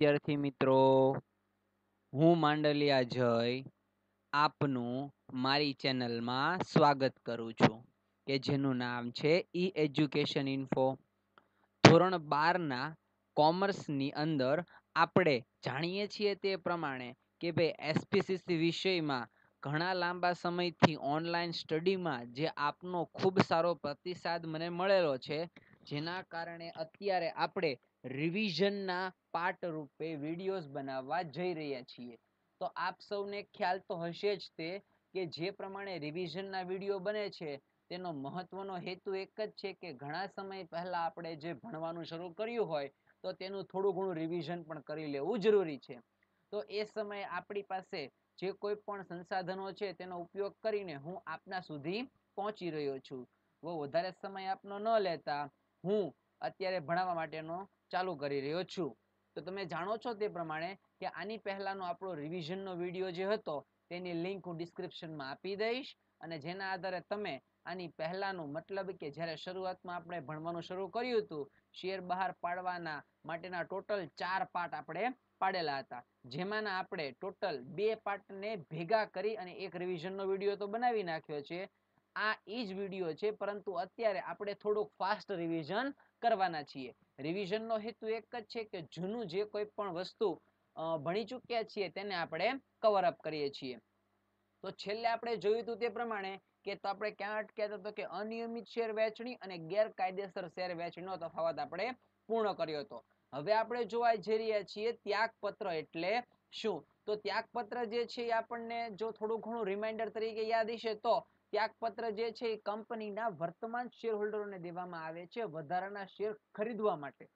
વિદ્યાર્થી મિત્રો હું માંડલિયા જય આપનું મારી ચેનલમાં સ્વાગત કરું છું કે જેનું નામ છે ઈ એજ્યુકેશન ઇન્ફો ધોરણ બારના કોમર્સની અંદર આપણે જાણીએ છીએ તે પ્રમાણે કે ભાઈ એસપીસીસી વિષયમાં ઘણા લાંબા સમયથી ઓનલાઈન સ્ટડીમાં જે આપનો ખૂબ સારો પ્રતિસાદ મને મળેલો છે જેના કારણે અત્યારે આપણે રિવિઝનના પાર્ટ રૂપે વિડીયોઝ બનાવવા જઈ રહ્યા છીએ તો આપ સૌને ખ્યાલ તો હશે જ તે કે જે પ્રમાણે રિવિઝનના વિડીયો બને છે તેનો મહત્વનો હેતુ એક જ છે કે ઘણા સમય પહેલાં આપણે જે ભણવાનું શરૂ કર્યું હોય તો તેનું થોડું ઘણું રિવિઝન પણ કરી લેવું જરૂરી છે તો એ સમયે આપણી પાસે જે કોઈ પણ સંસાધનો છે તેનો ઉપયોગ કરીને હું આપના સુધી પહોંચી રહ્યો છું વધારે સમય આપનો ન લેતા હું અત્યારે ભણાવવા માટેનો ચાલુ કરી રહ્યો છું તો તમે જાણો છો તે પ્રમાણે કે આની પહેલાંનો આપણો રિવિઝનનો વિડીયો જે હતો તેની લિંક હું ડિસ્ક્રિપ્શનમાં આપી દઈશ અને જેના આધારે તમે આની પહેલાંનું મતલબ કે જ્યારે શરૂઆતમાં આપણે ભણવાનું શરૂ કર્યું હતું શેર બહાર પાડવાના માટેના ટોટલ ચાર પાર્ટ આપણે પાડેલા હતા જેમાંના આપણે ટોટલ બે પાર્ટને ભેગા કરી અને એક રિવિઝનનો વિડીયો તો બનાવી નાખ્યો છે આ એ જ વિડીયો છે પરંતુ અત્યારે આપણે થોડુંક ફાસ્ટ રિવિઝન કરવાના છીએ રિવિઝનનો હેતુ એક જ છે કે જૂનું જે કોઈ પણ વસ્તુ ભણી ચૂક્યા છીએ તેને આપણે કવર અપ કરીએ છીએ તો છેલ્લે આપણે જોયું હતું તે પ્રમાણે કે તો આપણે ક્યાં અટક્યા તો કે અનિયમિત શેર વહેંચણી અને ગેરકાયદેસર શેર વહેંચણીનો તફાવત આપણે પૂર્ણ કર્યો હતો હવે આપણે જોવા જઈ રહ્યા છીએ ત્યાગપત્ર એટલે શું તો ત્યાગપત્ર જે છે એ આપણને જો થોડું ઘણું રિમાઇન્ડર તરીકે યાદ હશે તો ત્યાગપત્ર જે છે એ કંપનીના વર્તમાન શેરહોલ્ડરોને દેવામાં આવે છે વધારાના શેર ખરીદવા માટે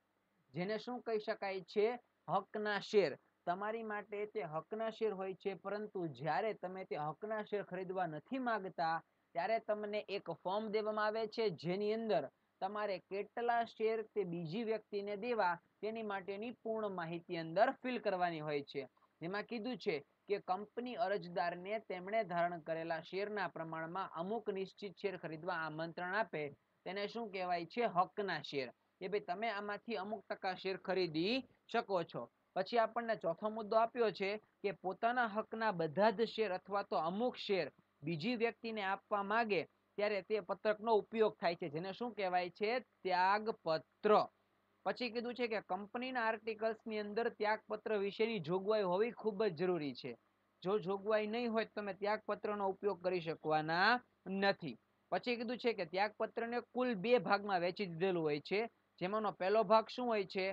જેને શું કહી શકાય છે હકના શેર તમારી માટે તે હકના શેર હોય છે પરંતુ જ્યારે તમે તે હકના શેર ખરીદવા નથી માંગતા ત્યારે તમને એક ફોર્મ દેવામાં આવે છે જેની અંદર તમારે કેટલા શેર તે બીજી વ્યક્તિને દેવા તેની માટેની પૂર્ણ માહિતી અંદર ફિલ કરવાની હોય છે જેમાં કીધું છે કે કંપની અરજદારને તેમણે ધારણ કરેલા શેરના પ્રમાણમાં અમુક નિશ્ચિત શેર ખરીદવા આમંત્રણ આપે તેને શું કહેવાય છે હકના શેર કે ભાઈ તમે આમાંથી અમુક ટકા શેર ખરીદી શકો છો પછી આપણને ચોથો મુદ્દો આપ્યો છે કે પોતાના હકના બધા જ શેર અથવા તો અમુક શેર બીજી વ્યક્તિને આપવા માગે ત્યારે તે પત્રકનો ઉપયોગ થાય છે જેને શું કહેવાય છે ત્યાગપત્ર પછી કીધું છે કે કંપનીના આર્ટિકલ્સની અંદર ત્યાગપત્ર વિશેની જોગવાઈ હોવી ખૂબ જ જરૂરી છે જો જોગવાઈ નહીં હોય તો તમે ત્યાગપત્રનો ઉપયોગ કરી શકવાના નથી પછી કીધું છે કે ત્યાગપત્રને કુલ બે ભાગમાં વહેંચી દીધેલું હોય છે જેમાંનો પહેલો ભાગ શું હોય છે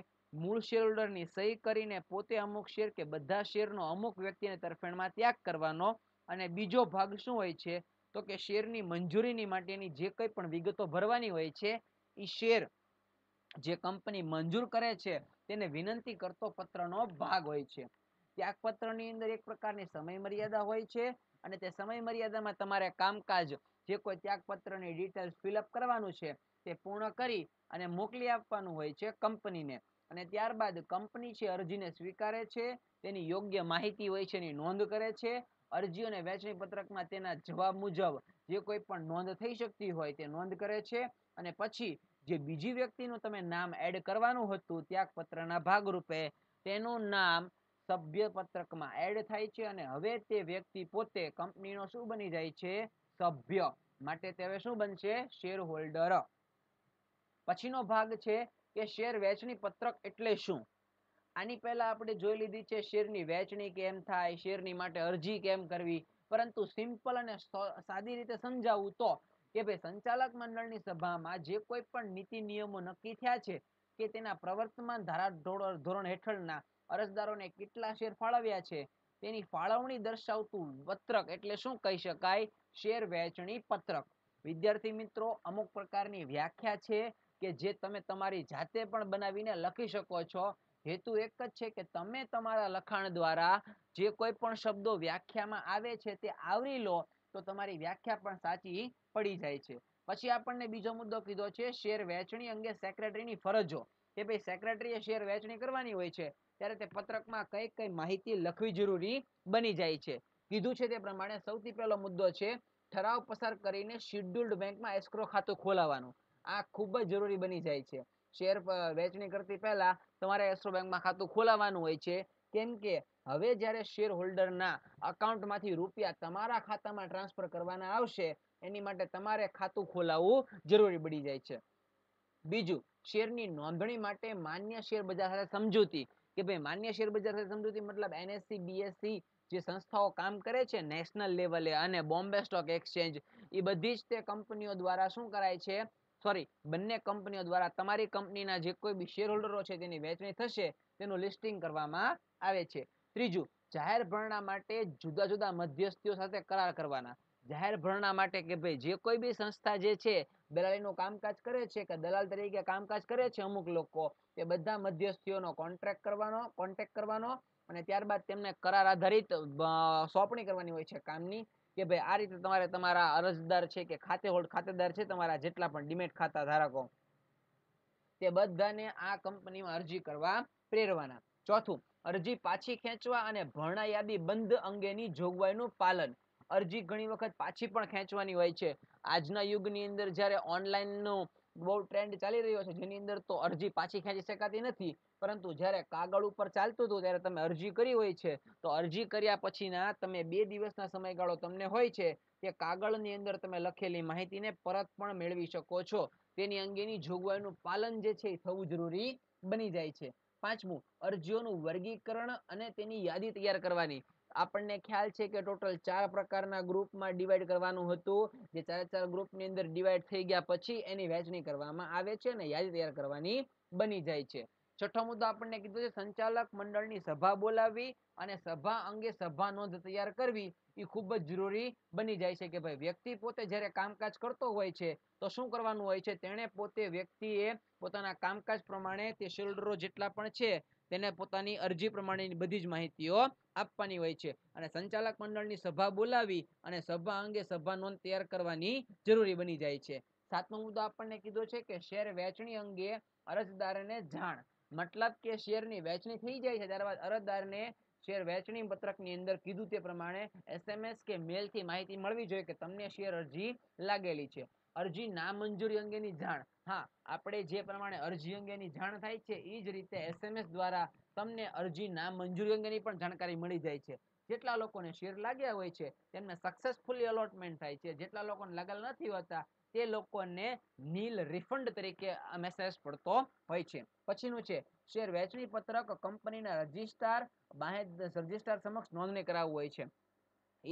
મૂળ શેરહોલ્ડરની સહી કરીને પોતે અમુક શેર કે બધા શેરનો અમુક વ્યક્તિને તરફેણમાં ત્યાગ કરવાનો અને બીજો ભાગ શું હોય છે તો કે શેરની મંજૂરીની માટેની જે કંઈ પણ વિગતો ભરવાની હોય છે એ શેર જે કંપની મંજૂર કરે છે તેને વિનંતી કરતો પત્રનો ભાગ હોય છે ત્યાગપત્રની અંદર એક પ્રકારની સમય મર્યાદા હોય છે અને તે સમય મર્યાદામાં તમારે કામકાજ જે કોઈ ત્યાગપત્રની ડિટેલ્સ ફિલઅપ કરવાનું છે તે પૂર્ણ કરી અને મોકલી આપવાનું હોય છે કંપનીને અને ત્યારબાદ કંપની છે અરજીને સ્વીકારે છે તેની યોગ્ય માહિતી હોય છે એની નોંધ કરે છે અરજી અને વહેંચણી પત્રકમાં તેના જવાબ મુજબ જે કોઈ પણ નોંધ થઈ શકતી હોય તે નોંધ કરે છે અને પછી જે બીજી વ્યક્તિનું તમે નામ એડ કરવાનું હતું ત્યાગપત્રના ભાગરૂપે તેનું નામ સભ્ય એડ થાય છે અને હવે તે વ્યક્તિ પોતે કંપનીનો શું બની જાય છે સભ્ય માટે તે હવે શું બનશે શેર હોલ્ડર પછીનો ભાગ છે કે શેર વેચણી પત્રક એટલે શું આની પહેલા આપણે જોઈ લીધી છે શેરની વેચણી કેમ થાય શેરની માટે અરજી કેમ કરવી પરંતુ સિમ્પલ અને સાદી રીતે સમજાવું તો કે ભાઈ સંચાલક મંડળની સભામાં જે કોઈ પણ નીતિ નિયમો નક્કી થયા છે કે તેના પ્રવર્તમાન ધારા ધોરણ હેઠળના અરજદારોને કેટલા શેર ફાળવ્યા છે તેની ફાળવણી દર્શાવતું પત્રક એટલે શું કહી શકાય શેર વહેંચણી પત્રક વિદ્યાર્થી મિત્રો અમુક પ્રકારની વ્યાખ્યા છે કે જે તમે તમારી જાતે પણ બનાવીને લખી શકો છો હેતુ એક જ છે કે તમે તમારા લખાણ દ્વારા જે કોઈ પણ શબ્દો વ્યાખ્યામાં આવે છે તે આવરી લો તો તમારી વ્યાખ્યા પણ સાચી પડી જાય છે પછી આપણને બીજો મુદ્દો કીધો છે શેર વહેંચણી અંગે સેક્રેટરીની ફરજો કે ભાઈ સેક્રેટરીએ શેર વહેંચણી કરવાની હોય છે ત્યારે તે પત્રકમાં કઈ કઈ માહિતી લખવી જરૂરી બની જાય છે કીધું છે તે પ્રમાણે સૌથી પહેલો મુદ્દો છે ઠરાવ પસાર કરીને શિડ્યુલ્ડ બેંકમાં એસ્ક્રો ખાતું ખોલાવાનું આ ખૂબ જ જરૂરી બની જાય છે શેર વેચણી કરતી પહેલા તમારે એસ્ક્રો બેંકમાં ખાતું ખોલાવાનું હોય છે કેમ કે હવે જ્યારે શેર હોલ્ડરના અકાઉન્ટમાંથી રૂપિયા તમારા ખાતામાં ટ્રાન્સફર કરવાના આવશે એની માટે તમારે ખાતું ખોલાવવું જરૂરી પડી જાય છે બીજું શેરની નોંધણી માટે માન્ય શેર બજાર સાથે સમજૂતી કે ભાઈ માન્ય શેર બજાર સાથે સમજૂતી મતલબ એનએસસી બીએસસી જે સંસ્થાઓ કામ કરે છે નેશનલ લેવલે અને બોમ્બે સ્ટોક એક્સચેન્જ એ બધી જ તે કંપનીઓ દ્વારા શું કરાય છે સોરી બંને કંપનીઓ દ્વારા તમારી કંપનીના જે કોઈ બી શેર હોલ્ડરો છે તેની વહેંચણી થશે તેનું લિસ્ટિંગ કરવામાં આવે છે ત્રીજું જાહેર ભરણા માટે જુદા જુદા મધ્યસ્થીઓ સાથે કરાર કરવાના જાહેર ભરણા માટે કે ભાઈ જે કોઈ બી સંસ્થા જે છે દલાલીનું કામકાજ કરે છે કે દલાલ તરીકે કામકાજ કરે છે અમુક લોકો તે બધા મધ્યસ્થીઓનો કોન્ટ્રાક્ટ કરવાનો કોન્ટેક્ટ કરવાનો અને ત્યારબાદ તેમને કરાર આધારિત સોંપણી કરવાની હોય છે કામની કે ભાઈ આ રીતે તમારે તમારા અરજદાર છે કે ખાતે હોલ્ડ ખાતેદાર છે તમારા જેટલા પણ ડિમેટ ખાતા ધારકો તે બધાને આ કંપનીમાં અરજી કરવા પ્રેરવાના ચોથું અરજી પાછી ખેંચવા અને ભરણા યાદી બંધ અંગેની જોગવાઈનું પાલન અરજી ઘણી વખત પાછી પણ ખેંચવાની હોય છે આજના યુગની અંદર જ્યારે ઓનલાઈનનો બહુ ટ્રેન્ડ ચાલી રહ્યો છે જેની અંદર તો અરજી પાછી ખેંચી શકાતી નથી પરંતુ જ્યારે કાગળ ઉપર ચાલતું હતું ત્યારે તમે અરજી કરી હોય છે તો અરજી કર્યા પછીના તમે બે દિવસના સમયગાળો તમને હોય છે તે કાગળની અંદર તમે લખેલી માહિતીને પરત પણ મેળવી શકો છો તેની અંગેની જોગવાઈનું પાલન જે છે એ થવું જરૂરી બની જાય છે પાંચમું અરજીઓનું વર્ગીકરણ અને તેની યાદી તૈયાર કરવાની આપણને ખ્યાલ છે કે ટોટલ ચાર પ્રકારના ગ્રુપમાં ડિવાઈડ કરવાનું હતું જે ચાર ચાર ગ્રુપની અંદર ડિવાઈડ થઈ ગયા પછી એની વહેંચણી કરવામાં આવે છે અને યાદી તૈયાર કરવાની બની જાય છે છઠ્ઠો મુદ્દો આપણને કીધો છે સંચાલક મંડળની સભા બોલાવી અને સભા અંગે સભા નોંધ તૈયાર કરવી એ ખૂબ જ જરૂરી બની જાય છે કે ભાઈ વ્યક્તિ પોતે જ્યારે કામકાજ કરતો હોય છે તો શું કરવાનું હોય છે તેણે પોતે વ્યક્તિએ પોતાના કામકાજ પ્રમાણે તે શિલ્ડરો જેટલા પણ છે તેને પોતાની અરજી પ્રમાણેની બધી જ માહિતીઓ આપવાની હોય છે અને સંચાલક મંડળની સભા બોલાવી અને સભા અંગે સભા નોંધ તૈયાર કરવાની જરૂરી બની જાય છે સાતમો મુદ્દો આપણને કીધો છે કે શેર વેચણી અંગે અરજદારને જાણ મતલબ કે શેરની વહેંચણી થઈ જાય છે ત્યારબાદ અરજદારને શેર વહેંચણી પત્રકની અંદર કીધું તે પ્રમાણે એસએમએસ કે મેલથી માહિતી મળવી જોઈએ કે તમને શેર અરજી લાગેલી છે અરજી નામંજૂરી અંગેની જાણ હા આપણે જે પ્રમાણે અરજી અંગેની જાણ થાય છે એ જ રીતે એસએમએસ દ્વારા તમને અરજી નામંજૂરી અંગેની પણ જાણકારી મળી જાય છે જેટલા લોકોને શેર લાગ્યા હોય છે તેમને સક્સેસફુલી અલોટમેન્ટ થાય છે જેટલા લોકોને લાગેલ નથી હોતા તે લોકોને નીલ રિફંડ તરીકે મેસેજ પડતો હોય છે પછીનું છે શેર વેચણી પત્રક કંપનીના રજિસ્ટ્રાર રજિસ્ટ્રાર સમક્ષ નોંધણી કરાવવું હોય છે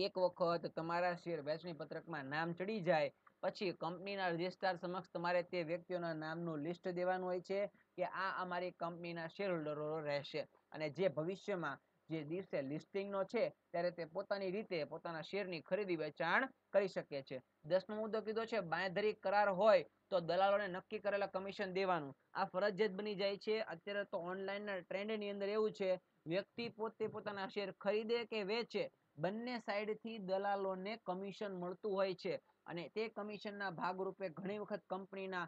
એક વખત તમારા શેર વેચણી પત્રકમાં નામ ચડી જાય પછી કંપનીના રજિસ્ટ્રાર સમક્ષ તમારે તે વ્યક્તિઓના નામનું લિસ્ટ દેવાનું હોય છે કે આ અમારી કંપનીના શેર હોલ્ડરો રહેશે અને જે ભવિષ્યમાં જે દિવસે લિસ્ટિંગનો છે ત્યારે તે પોતાની રીતે પોતાના શેરની ખરીદી વેચાણ કરી શકે છે દસમો મુદ્દો કીધો છે બાંયધરી કરાર હોય તો દલાલોને નક્કી કરેલા કમિશન દેવાનું આ ફરજિયાત બની જાય છે અત્યારે તો ઓનલાઈનના ટ્રેન્ડની અંદર એવું છે વ્યક્તિ પોતે પોતાના શેર ખરીદે કે વેચે બંને સાઈડથી દલાલોને કમિશન મળતું હોય છે અને તે કમિશનના ભાગરૂપે ઘણી વખત કંપનીના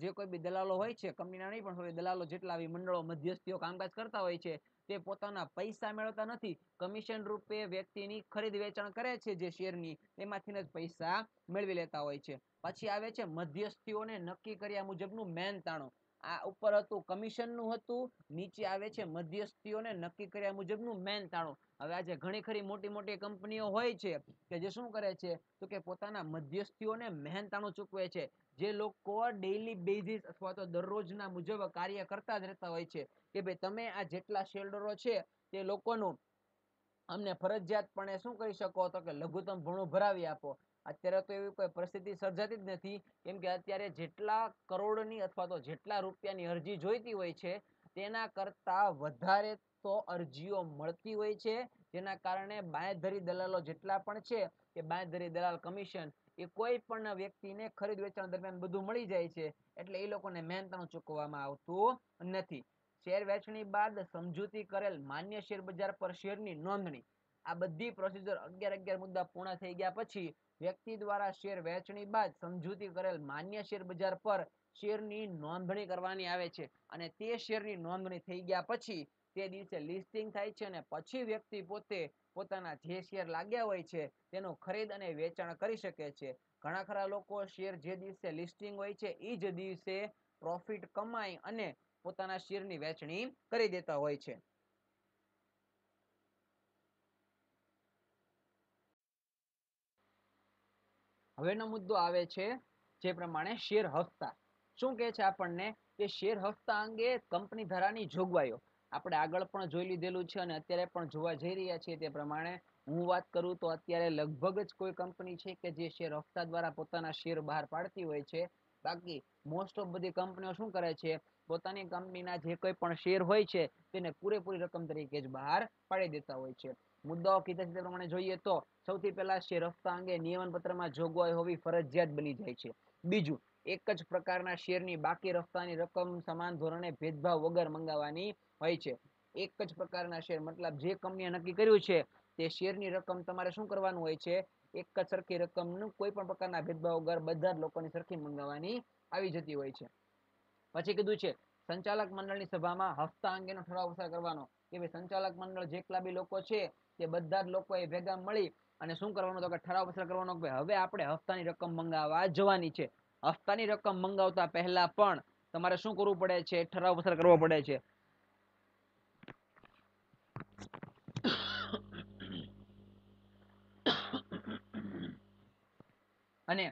જે કોઈ બી દલાલો હોય છે કંપનીના નહીં પણ હવે દલાલો જેટલા બી મંડળો મધ્યસ્થીઓ કામકાજ કરતા હોય છે તે પોતાના પૈસા મેળવતા નથી કમિશન રૂપે વ્યક્તિની ખરીદ વેચાણ કરે છે જે શેરની તેમાંથી જ પૈસા મેળવી લેતા હોય છે પછી આવે છે મધ્યસ્થીઓને નક્કી કર્યા મુજબનું મહેનતાણું આ ઉપર હતું કમિશનનું હતું નીચે આવે છે મધ્યસ્થીઓને નક્કી કર્યા મુજબનું મહેનતાણું હવે આજે ઘણી ખરી મોટી મોટી કંપનીઓ હોય છે કે જે શું કરે છે તો કે પોતાના મધ્યસ્થીઓને મહેનતાણું ચૂકવે છે જે લોકો ડેઇલી બેઝિસ અથવા તો દરરોજના મુજબ કાર્ય કરતા જ રહેતા હોય છે કે ભાઈ તમે આ જેટલા શેલ્ડરો છે તે લોકોનું અમને ફરજિયાતપણે શું કરી શકો તો કે લઘુત્તમ ભણું ભરાવી આપો અત્યારે તો એવી કોઈ પરિસ્થિતિ સર્જાતી જ નથી કેમ કે અત્યારે જેટલા કરોડની અથવા તો જેટલા રૂપિયાની અરજી જોઈતી હોય છે તેના કરતાં વધારે સાતસો અરજીઓ મળતી હોય છે જેના કારણે બાંયધરી દલાલો જેટલા પણ છે એ બાંયધરી દલાલ કમિશન એ કોઈ પણ વ્યક્તિને ખરીદ વેચાણ દરમિયાન બધું મળી જાય છે એટલે એ લોકોને મહેનતાનું ચૂકવવામાં આવતું નથી શેર વેચણી બાદ સમજૂતી કરેલ માન્ય શેર બજાર પર શેરની નોંધણી આ બધી પ્રોસિજર અગિયાર અગિયાર મુદ્દા પૂર્ણ થઈ ગયા પછી વ્યક્તિ દ્વારા શેર વેચણી બાદ સમજૂતી કરેલ માન્ય શેર બજાર પર શેરની નોંધણી કરવાની આવે છે અને તે શેરની નોંધણી થઈ ગયા પછી તે દિવસે લિસ્ટિંગ થાય છે અને પછી વ્યક્તિ પોતે પોતાના જે શેર લાગ્યા હોય છે તેનું ખરીદ અને વેચાણ કરી શકે છે ઘણા ખરા લોકો શેર જે દિવસે લિસ્ટિંગ હોય છે એ જ દિવસે પ્રોફિટ કમાઈ અને પોતાના શેરની વેચણી કરી દેતા હોય છે હવેનો મુદ્દો આવે છે જે પ્રમાણે શેર હપ્તા શું કહે છે આપણને કે શેર હપ્તા અંગે કંપની ધરાની જોગવાઈઓ આપણે આગળ પણ જોઈ લીધેલું છે અને અત્યારે પણ જોવા જઈ રહ્યા છીએ તે પ્રમાણે હું વાત કરું તો અત્યારે લગભગ જ કોઈ કંપની છે કે જે શેર હપ્તા દ્વારા પોતાના શેર બહાર પાડતી હોય છે બાકી મોસ્ટ ઓફ બધી કંપનીઓ શું કરે છે પોતાની કંપનીના જે કોઈ પણ શેર હોય છે તેને પૂરેપૂરી રકમ તરીકે જ બહાર પાડી દેતા હોય છે મુદ્દાઓ કીધા છે પ્રમાણે જોઈએ તો સૌથી પહેલા શેર હપ્તા અંગે નિયમનપત્રમાં જોગવાઈ હોવી ફરજિયાત બની જાય છે બીજું એક જ પ્રકારના શેરની બાકી રફતાની રકમ સમાન ધોરણે ભેદભાવ વગર મંગાવવાની હોય છે એક જ પ્રકારના શેર મતલબ જે કંપનીએ નક્કી કર્યું છે તે શેરની રકમ તમારે શું કરવાનું હોય છે એક જ સરખી રકમનું કોઈ પણ પ્રકારના ભેદભાવ વગર બધા જ લોકોની સરખી મંગાવવાની આવી જતી હોય છે પછી કીધું છે સંચાલક મંડળની સભામાં હપ્તા અંગેનો ઠરાવ પસાર કરવાનો કે ભાઈ સંચાલક મંડળ જેટલા બી લોકો છે તે બધા જ લોકોએ ભેગા મળી અને શું કરવાનું તો કે ઠરાવ પસાર કરવાનો કે હવે આપણે હપ્તાની રકમ મંગાવવા જવાની છે હપ્તાની રકમ મંગાવતા પહેલા પણ તમારે શું કરવું પડે છે ઠરાવ પસાર કરવો પડે છે અને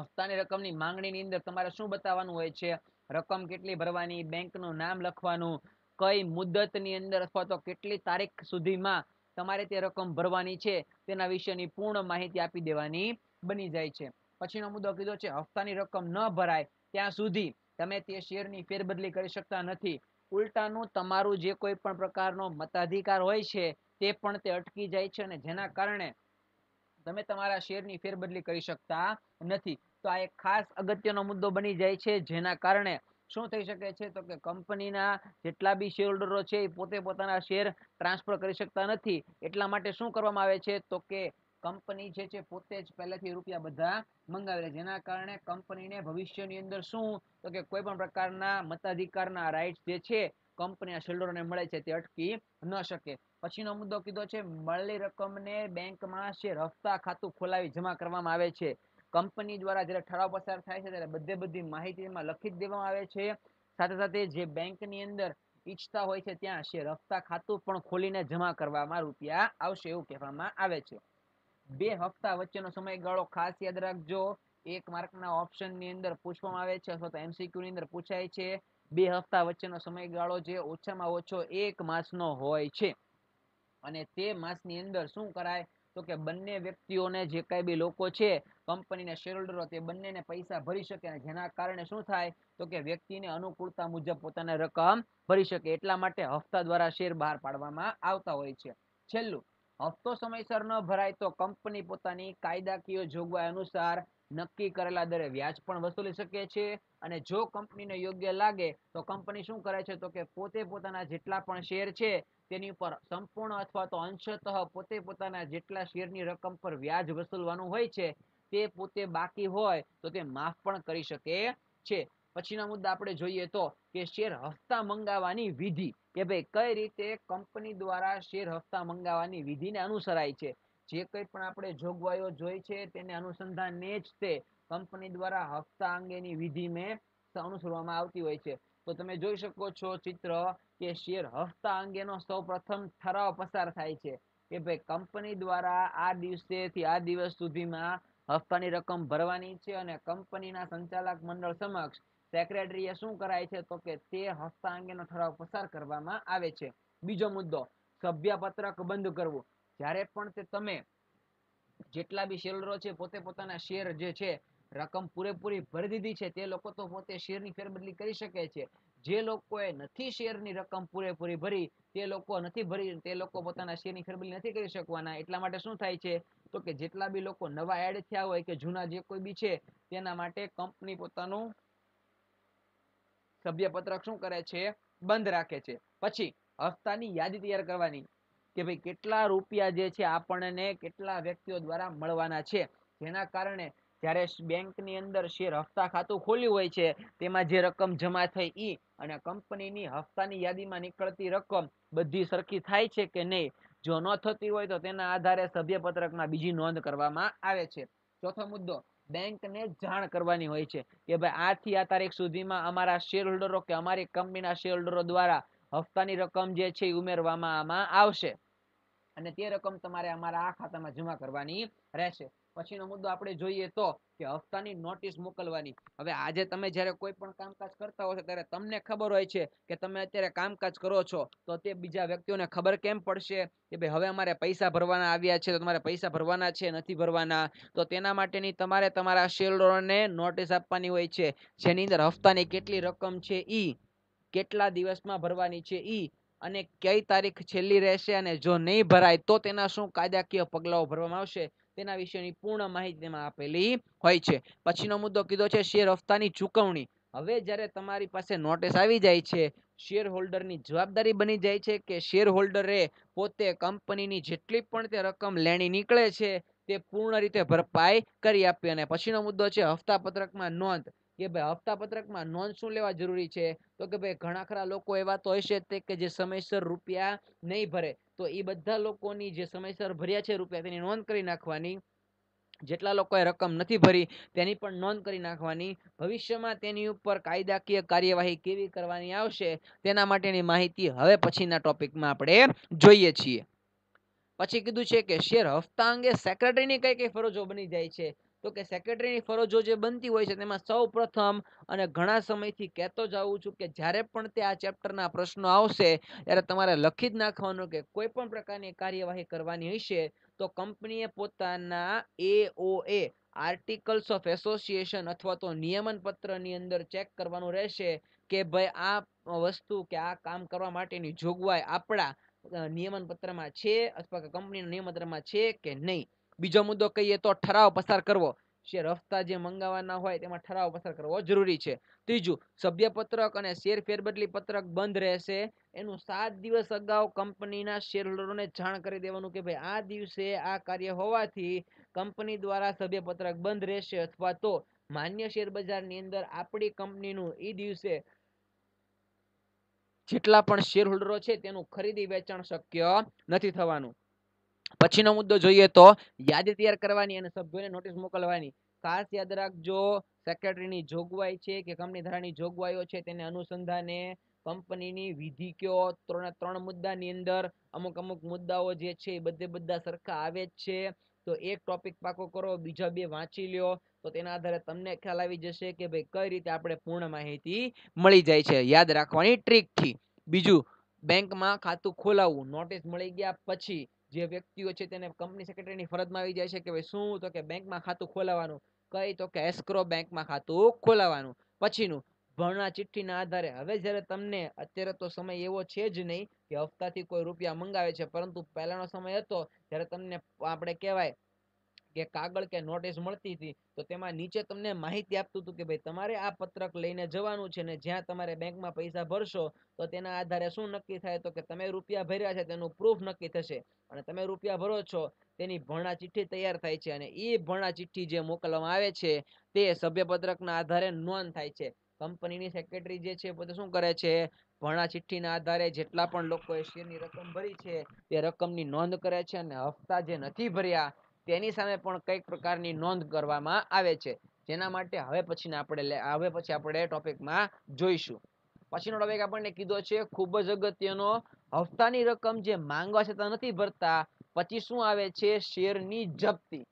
હપ્તાની રકમની માંગણીની અંદર તમારે શું બતાવવાનું હોય છે રકમ કેટલી ભરવાની બેંકનું નામ લખવાનું કઈ મુદ્દતની અંદર અથવા તો કેટલી તારીખ સુધીમાં તમારે તે રકમ ભરવાની છે તેના વિશેની પૂર્ણ માહિતી આપી દેવાની બની જાય છે પછીનો મુદ્દો કીધો છે હપ્તાની રકમ ન ભરાય ત્યાં સુધી તમે તે શેરની ફેરબદલી કરી શકતા નથી ઉલટાનું તમારું જે કોઈ પણ પ્રકારનો મતાધિકાર હોય છે તે પણ તે અટકી જાય છે અને જેના કારણે તમે તમારા શેરની ફેરબદલી કરી શકતા નથી તો આ એક ખાસ અગત્યનો મુદ્દો બની જાય છે જેના કારણે શું થઈ શકે છે તો કે કંપનીના જેટલા બી શેર છે એ પોતે પોતાના શેર ટ્રાન્સફર કરી શકતા નથી એટલા માટે શું કરવામાં આવે છે તો કે કંપની જે છે પોતે જ પહેલેથી રૂપિયા બધા મંગાવે જેના કારણે કંપનીને ભવિષ્યની અંદર શું તો કે કોઈ પણ પ્રકારના મતાધિકારના રાઇટ્સ જે છે કંપનીના શેર હોલ્ડરોને મળે છે તે અટકી ન શકે પછીનો મુદ્દો કીધો છે મળેલી રકમને બેંકમાં શેર હપ્તા ખાતું ખોલાવી જમા કરવામાં આવે છે કંપની દ્વારા જ્યારે ઠરાવ પસાર થાય છે ત્યારે બધે બધી માહિતી લખી દેવામાં આવે છે સાથે સાથે જે બેંકની અંદર ઈચ્છતા હોય છે ત્યાં શેર હપ્તા ખાતું પણ ખોલીને જમા કરવામાં રૂપિયા આવશે એવું કહેવામાં આવે છે બે હપ્તા વચ્ચેનો સમયગાળો ખાસ યાદ રાખજો એક માર્કના ઓપ્શનની અંદર પૂછવામાં આવે છે અથવા તો એમસીક્યુ અંદર પૂછાય છે બે હપ્તા વચ્ચેનો સમયગાળો જે ઓછામાં ઓછો એક માસનો હોય છે અને તે માસની અંદર શું કરાય તો કે બંને વ્યક્તિઓને જે કાંઈ બી લોકો છે કંપનીના શેર હોલ્ડરો તે બંનેને પૈસા ભરી શકે અને જેના કારણે શું થાય તો કે વ્યક્તિને અનુકૂળતા મુજબ પોતાને રકમ ભરી શકે એટલા માટે હપ્તા દ્વારા શેર બહાર પાડવામાં આવતા હોય છે છેલ્લું હપ્તો સમયસર ન ભરાય તો કંપની પોતાની કાયદાકીય જોગવાઈ અનુસાર નક્કી કરેલા દરે વ્યાજ પણ વસૂલી શકે છે અને જો કંપનીને યોગ્ય લાગે તો કંપની શું કરે છે તો કે પોતે પોતાના જેટલા પણ શેર છે તેની ઉપર સંપૂર્ણ અથવા તો અંશતઃ પોતે પોતાના જેટલા શેરની રકમ પર વ્યાજ વસૂલવાનું હોય છે તે પોતે બાકી હોય તો તે માફ પણ કરી શકે છે પછીના મુદ્દા આપણે જોઈએ તો કે શેર હપ્તા મંગાવવાની વિધિ કે ભાઈ કઈ રીતે કંપની દ્વારા શેર હપ્તા મંગાવવાની વિધિને અનુસરાય છે જે કંઈ પણ આપણે જોગવાઈઓ જોઈ છે તેને અનુસંધાનને જ તે કંપની દ્વારા હપ્તા અંગેની વિધિ મેં અનુસરવામાં આવતી હોય છે તો તમે જોઈ શકો છો ચિત્ર કે શેર હપ્તા અંગેનો સૌપ્રથમ ઠરાવ પસાર થાય છે કે ભાઈ કંપની દ્વારા આ દિવસેથી આ દિવસ સુધીમાં હપ્તાની રકમ ભરવાની છે અને કંપનીના સંચાલક મંડળ સમક્ષ સેક્રેટરીએ શું કરાય છે તો કે તે હપ્તા અંગેનો ઠરાવ પસાર કરવામાં આવે છે બીજો મુદ્દો સભ્યપત્રક બંધ કરવું જ્યારે પણ તે તમે જેટલા બી શેરરો છે પોતે પોતાના શેર જે છે રકમ પૂરેપૂરી ભરી દીધી છે તે લોકો તો પોતે શેરની ફેરબદલી કરી શકે છે જે લોકોએ નથી શેરની રકમ પૂરેપૂરી ભરી તે લોકો નથી ભરી તે લોકો પોતાના શેરની ફેરબદલી નથી કરી શકવાના એટલા માટે શું થાય છે તો કે જેટલા બી લોકો નવા એડ થયા હોય કે જૂના જે કોઈ બી છે તેના માટે કંપની પોતાનું સભ્યપત્રક શું કરે છે બંધ રાખે છે પછી હપ્તાની યાદી તૈયાર કરવાની કે ભાઈ કેટલા રૂપિયા જે છે આપણને કેટલા વ્યક્તિઓ દ્વારા મળવાના છે જેના કારણે જ્યારે બેંકની અંદર શેર હપ્તા ખાતું ખોલ્યું હોય છે તેમાં જે રકમ જમા થઈ ઈ અને કંપનીની હપ્તાની યાદીમાં નીકળતી રકમ બધી સરખી થાય છે કે નહીં જો ન થતી હોય તો તેના આધારે સભ્યપત્રકમાં બીજી નોંધ કરવામાં આવે છે ચોથો મુદ્દો બેંકને જાણ કરવાની હોય છે કે ભાઈ આથી આ તારીખ સુધીમાં અમારા શેર હોલ્ડરો કે અમારી કંપનીના શેર હોલ્ડરો દ્વારા હપ્તાની રકમ જે છે ઉમેરવામાં આવશે અને તે રકમ તમારે અમારા આ ખાતામાં જમા કરવાની રહેશે પછીનો મુદ્દો આપણે જોઈએ તો કે હપ્તાની નોટિસ મોકલવાની હવે આજે તમે જ્યારે કોઈ પણ કામકાજ કરતા હો ત્યારે તમને ખબર હોય છે કે તમે અત્યારે કામકાજ કરો છો તો તે બીજા વ્યક્તિઓને ખબર કેમ પડશે કે ભાઈ હવે અમારે પૈસા ભરવાના આવ્યા છે તો તમારે પૈસા ભરવાના છે નથી ભરવાના તો તેના માટેની તમારે તમારા શેરડોને નોટિસ આપવાની હોય છે જેની અંદર હફતાની કેટલી રકમ છે એ કેટલા દિવસમાં ભરવાની છે એ અને કઈ તારીખ છેલ્લી રહેશે અને જો નહીં ભરાય તો તેના શું કાયદાકીય પગલાઓ ભરવામાં આવશે તેના વિશેની પૂર્ણ માહિતી તેમાં આપેલી હોય છે પછીનો મુદ્દો કીધો છે શેર હપ્તાની ચૂકવણી હવે જ્યારે તમારી પાસે નોટિસ આવી જાય છે શેર હોલ્ડરની જવાબદારી બની જાય છે કે શેર હોલ્ડરે પોતે કંપનીની જેટલી પણ તે રકમ લેણી નીકળે છે તે પૂર્ણ રીતે ભરપાઈ કરી આપી અને પછીનો મુદ્દો છે હપ્તા પત્રકમાં નોંધ કે ભાઈ હપ્તા પત્રકમાં નોંધ શું લેવા જરૂરી છે તો કે ભાઈ ઘણા ખરા લોકો એવા તો હશે તે કે જે સમયસર રૂપિયા નહીં ભરે તો એ બધા લોકોની જે સમયસર ભર્યા છે રૂપિયા તેની નોંધ કરી નાખવાની જેટલા લોકોએ રકમ નથી ભરી તેની પણ નોંધ કરી નાખવાની ભવિષ્યમાં તેની ઉપર કાયદાકીય કાર્યવાહી કેવી કરવાની આવશે તેના માટેની માહિતી હવે પછીના ટોપિકમાં આપણે જોઈએ છીએ પછી કીધું છે કે શેર હપ્તા અંગે સેક્રેટરીની કઈ કઈ ફરજો બની જાય છે તો કે સેક્રેટરીની ફરજો જે બનતી હોય છે તેમાં સૌ પ્રથમ અને ઘણા સમયથી કહેતો જાઉં છું કે જ્યારે પણ તે આ ચેપ્ટરના પ્રશ્નો આવશે ત્યારે તમારે લખી જ નાખવાનું કે કોઈ પણ પ્રકારની કાર્યવાહી કરવાની હશે તો કંપનીએ પોતાના એઓએ આર્ટિકલ્સ ઓફ એસોસિએશન અથવા તો નિયમનપત્રની અંદર ચેક કરવાનું રહેશે કે ભાઈ આ વસ્તુ કે આ કામ કરવા માટેની જોગવાઈ આપણા નિયમનપત્રમાં છે અથવા કંપનીના નિયમન છે કે નહીં બીજો મુદ્દો કહીએ તો ઠરાવ પસાર કરવો શેર હફતા જે મંગાવવાના હોય તેમાં ઠરાવ પસાર કરવો જરૂરી છે ત્રીજું સભ્યપત્રક અને શેર ફેરબદલી પત્રક બંધ રહેશે એનું સાત દિવસ અગાઉ કંપનીના શેર હોલ્ડરોને જાણ કરી દેવાનું કે ભાઈ આ દિવસે આ કાર્ય હોવાથી કંપની દ્વારા સભ્યપત્રક બંધ રહેશે અથવા તો માન્ય શેર બજારની અંદર આપણી કંપનીનું એ દિવસે જેટલા પણ શેર હોલ્ડરો છે તેનું ખરીદી વેચાણ શક્ય નથી થવાનું પછીનો મુદ્દો જોઈએ તો યાદી તૈયાર કરવાની અને સભ્યોને નોટિસ મોકલવાની ખાસ યાદ રાખજો સેક્રેટરીની જોગવાઈ છે કે કંપની ધારાની જોગવાઈઓ છે તેને અનુસંધાને કંપનીની વિધિ કયો ત્રણ ત્રણ મુદ્દાની અંદર અમુક અમુક મુદ્દાઓ જે છે એ બધે બધા સરખા આવે જ છે તો એક ટોપિક પાકો કરો બીજા બે વાંચી લ્યો તો તેના આધારે તમને ખ્યાલ આવી જશે કે ભાઈ કઈ રીતે આપણે પૂર્ણ માહિતી મળી જાય છે યાદ રાખવાની ટ્રીકથી બીજું બેંકમાં ખાતું ખોલાવવું નોટિસ મળી ગયા પછી જે વ્યક્તિઓ છે તેને કંપની સેક્રેટરીની ફરજમાં આવી જાય છે કે ભાઈ શું તો કે બેંકમાં ખાતું ખોલાવવાનું કઈ તો કે એસ્ક્રો બેંકમાં ખાતું ખોલાવવાનું પછીનું ભરણા ચિઠ્ઠીના આધારે હવે જ્યારે તમને અત્યારે તો સમય એવો છે જ નહીં કે હપ્તાથી કોઈ રૂપિયા મંગાવે છે પરંતુ પહેલાનો સમય હતો જ્યારે તમને આપણે કહેવાય કે કાગળ કે નોટિસ મળતી હતી તો તેમાં નીચે તમને માહિતી આપતું હતું કે ભાઈ તમારે આ પત્રક લઈને જવાનું છે ને જ્યાં તમારે બેંકમાં પૈસા ભરશો તો તેના આધારે શું નક્કી થાય તો કે તમે રૂપિયા ભર્યા છે તેનું પ્રૂફ નક્કી થશે અને તમે રૂપિયા ભરો છો તેની ભરણા ચિઠ્ઠી તૈયાર થાય છે અને એ ભરણા ચિઠ્ઠી જે મોકલવામાં આવે છે તે સભ્યપત્રકના આધારે નોંધ થાય છે કંપનીની સેક્રેટરી જે છે પોતે શું કરે છે ભણા ચિઠ્ઠીના આધારે જેટલા પણ લોકોએ શેરની રકમ ભરી છે તે રકમની નોંધ કરે છે અને હપ્તા જે નથી ભર્યા તેની સામે પણ કંઈક પ્રકારની નોંધ કરવામાં આવે છે જેના માટે હવે પછીના આપણે લે હવે પછી આપણે ટોપિકમાં જોઈશું પછીનો ટોપિક આપણને કીધો છે ખૂબ જ અગત્યનો હપ્તાની રકમ જે માંગવા છતાં નથી ભરતા પછી શું આવે છે શેરની જપ્તી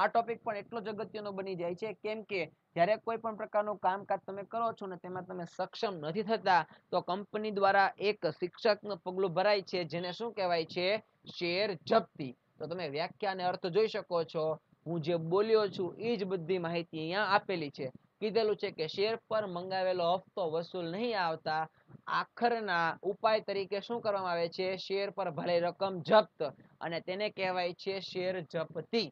આ ટોપિક પણ એટલો જ અગત્યનો બની જાય છે કેમ કે જ્યારે કોઈ પણ પ્રકારનું કામકાજ તમે કરો છો ને તેમાં તમે સક્ષમ નથી થતા તો કંપની દ્વારા એક શિક્ષકનું પગલું ભરાય છે જેને શું કહેવાય છે શેર જપ્તી તો તમે વ્યાખ્યા અને અર્થ જોઈ શકો છો હું જે બોલ્યો છું એ જ બધી માહિતી અહીંયા આપેલી છે કીધેલું છે કે શેર પર મંગાવેલો હપ્તો વસૂલ નહીં આવતા આખરના ઉપાય તરીકે શું કરવામાં આવે છે શેર પર ભલે રકમ જપ્ત અને તેને કહેવાય છે શેર જપ્તી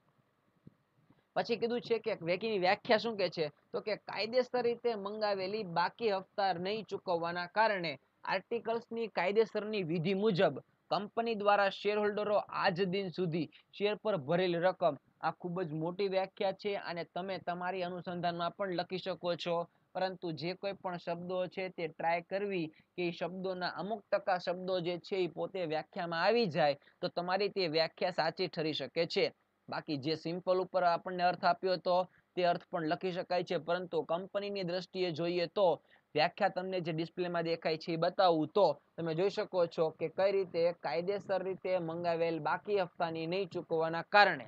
પછી કીધું છે કે વેકીની વ્યાખ્યા શું કે છે તો કે કાયદેસર રીતે મંગાવેલી બાકી હપ્તા નહીં ચૂકવવાના કારણે આર્ટિકલ્સની કાયદેસરની વિધિ મુજબ કંપની દ્વારા શેર હોલ્ડરો આજ દિન સુધી શેર પર ભરેલ રકમ આ ખૂબ જ મોટી વ્યાખ્યા છે અને તમે તમારી અનુસંધાનમાં પણ લખી શકો છો પરંતુ જે કોઈ પણ શબ્દો છે તે ટ્રાય કરવી કે એ શબ્દોના અમુક ટકા શબ્દો જે છે એ પોતે વ્યાખ્યામાં આવી જાય તો તમારી તે વ્યાખ્યા સાચી ઠરી શકે છે બાકી જે સિમ્પલ ઉપર આપણને અર્થ આપ્યો હતો તે અર્થ પણ લખી શકાય છે પરંતુ કંપનીની દ્રષ્ટિએ જોઈએ તો વ્યાખ્યા તમને જે ડિસ્પ્લેમાં દેખાય છે એ બતાવું તો તમે જોઈ શકો છો કે કઈ રીતે કાયદેસર રીતે મંગાવેલ બાકી હપ્તાની નહીં ચૂકવવાના કારણે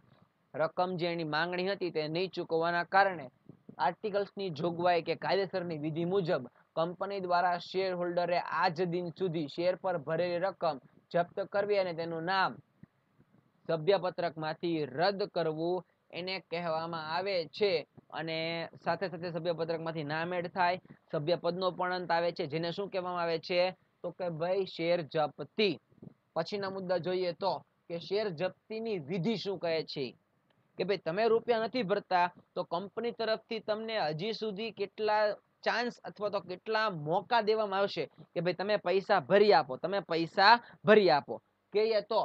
રકમ જે એની માંગણી હતી તે નહીં ચૂકવવાના કારણે આર્ટિકલ્સની જોગવાઈ કે કાયદેસરની વિધિ મુજબ કંપની દ્વારા શેર હોલ્ડરે આજ દિન સુધી શેર પર ભરેલી રકમ જપ્ત કરવી અને તેનું નામ સભ્યપત્રકમાંથી રદ કરવું એને કહેવામાં આવે છે અને સાથે સાથે સભ્યપત્રકમાંથી નામ એડ થાય સભ્યપદનો પણ અંત આવે છે જેને શું કહેવામાં આવે છે તો કે ભાઈ શેર જપ્તી પછીના મુદ્દા જોઈએ તો કે શેર જપ્તીની વિધિ શું કહે છે કે ભાઈ તમે રૂપિયા નથી ભરતા તો કંપની તરફથી તમને હજી સુધી કેટલા ચાન્સ અથવા તો કેટલા મોકા દેવામાં આવશે કે ભાઈ તમે પૈસા ભરી આપો તમે પૈસા ભરી આપો કહીએ તો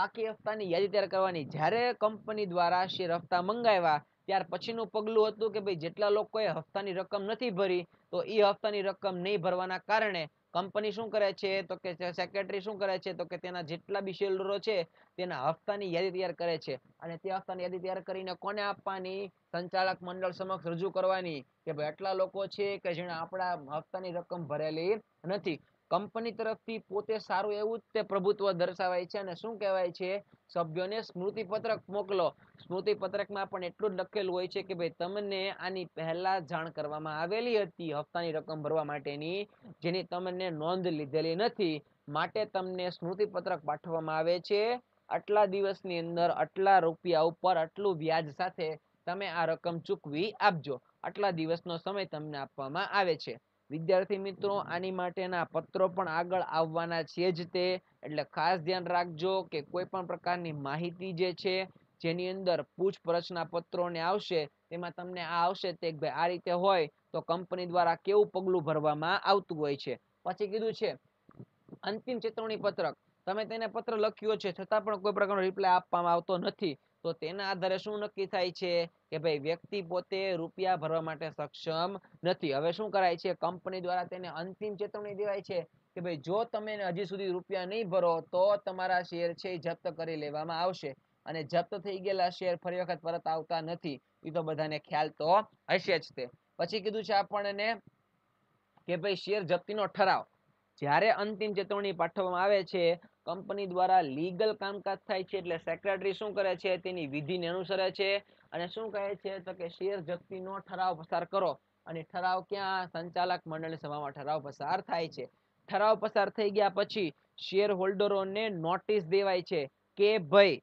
બાકી હપ્તાની યાદી તૈયાર કરવાની જ્યારે કંપની દ્વારા શેર હપ્તા મંગાવ્યા ત્યાર પછીનું પગલું હતું કે ભાઈ જેટલા લોકોએ હપ્તાની રકમ નથી ભરી તો એ હપ્તાની રકમ નહીં ભરવાના કારણે કંપની શું કરે છે તો કે સેક્રેટરી શું કરે છે તો કે તેના જેટલા બી શેરડરો છે તેના હપ્તાની યાદી તૈયાર કરે છે અને તે હપ્તાની યાદી તૈયાર કરીને કોને આપવાની સંચાલક મંડળ સમક્ષ રજૂ કરવાની કે ભાઈ આટલા લોકો છે કે જેણે આપણા હપ્તાની રકમ ભરેલી નથી કંપની તરફથી પોતે સારું એવું જ તે પ્રભુત્વ દર્શાવાય છે અને શું કહેવાય છે સભ્યોને સ્મૃતિપત્રક મોકલો સ્મૃતિપત્રકમાં પણ એટલું જ લખેલું હોય છે કે ભાઈ તમને આની પહેલાં જાણ કરવામાં આવેલી હતી હપ્તાની રકમ ભરવા માટેની જેની તમને નોંધ લીધેલી નથી માટે તમને સ્મૃતિપત્રક પાઠવવામાં આવે છે આટલા દિવસની અંદર આટલા રૂપિયા ઉપર આટલું વ્યાજ સાથે તમે આ રકમ ચૂકવી આપજો આટલા દિવસનો સમય તમને આપવામાં આવે છે વિદ્યાર્થી મિત્રો આની માટેના પત્રો પણ આગળ આવવાના છે જ તે એટલે ખાસ ધ્યાન રાખજો કે કોઈ પણ પ્રકારની માહિતી જે છે જેની અંદર પૂછપરછના પત્રોને આવશે તેમાં તમને આ આવશે તે ભાઈ આ રીતે હોય તો કંપની દ્વારા કેવું પગલું ભરવામાં આવતું હોય છે પછી કીધું છે અંતિમ ચેતવણી પત્રક તમે તેને પત્ર લખ્યો છે છતાં પણ કોઈ પ્રકારનો રિપ્લાય આપવામાં આવતો નથી તો તેના આધારે શું નક્કી થાય છે કે ભાઈ વ્યક્તિ પોતે રૂપિયા ભરવા માટે સક્ષમ નથી હવે શું કરાય છે કંપની દ્વારા તેને અંતિમ ચેતવણી દેવાય છે કે ભાઈ જો તમે હજી સુધી રૂપિયા નહીં ભરો તો તમારા શેર છે એ જપ્ત કરી લેવામાં આવશે અને જપ્ત થઈ ગયેલા શેર ફરી વખત પરત આવતા નથી એ તો બધાને ખ્યાલ તો હશે જ તે પછી કીધું છે આપણને કે ભાઈ શેર જપ્તીનો ઠરાવ જ્યારે અંતિમ ચેતવણી પાઠવવામાં આવે છે કંપની દ્વારા લીગલ કામકાજ થાય છે એટલે સેક્રેટરી શું કરે છે તેની વિધિને અનુસરે છે અને શું કહે છે તો કે શેર જપ્તીનો ઠરાવ પસાર કરો અને ઠરાવ ક્યાં સંચાલક મંડળની સભામાં ઠરાવ પસાર થાય છે ઠરાવ પસાર થઈ ગયા પછી શેર હોલ્ડરોને નોટિસ દેવાય છે કે ભાઈ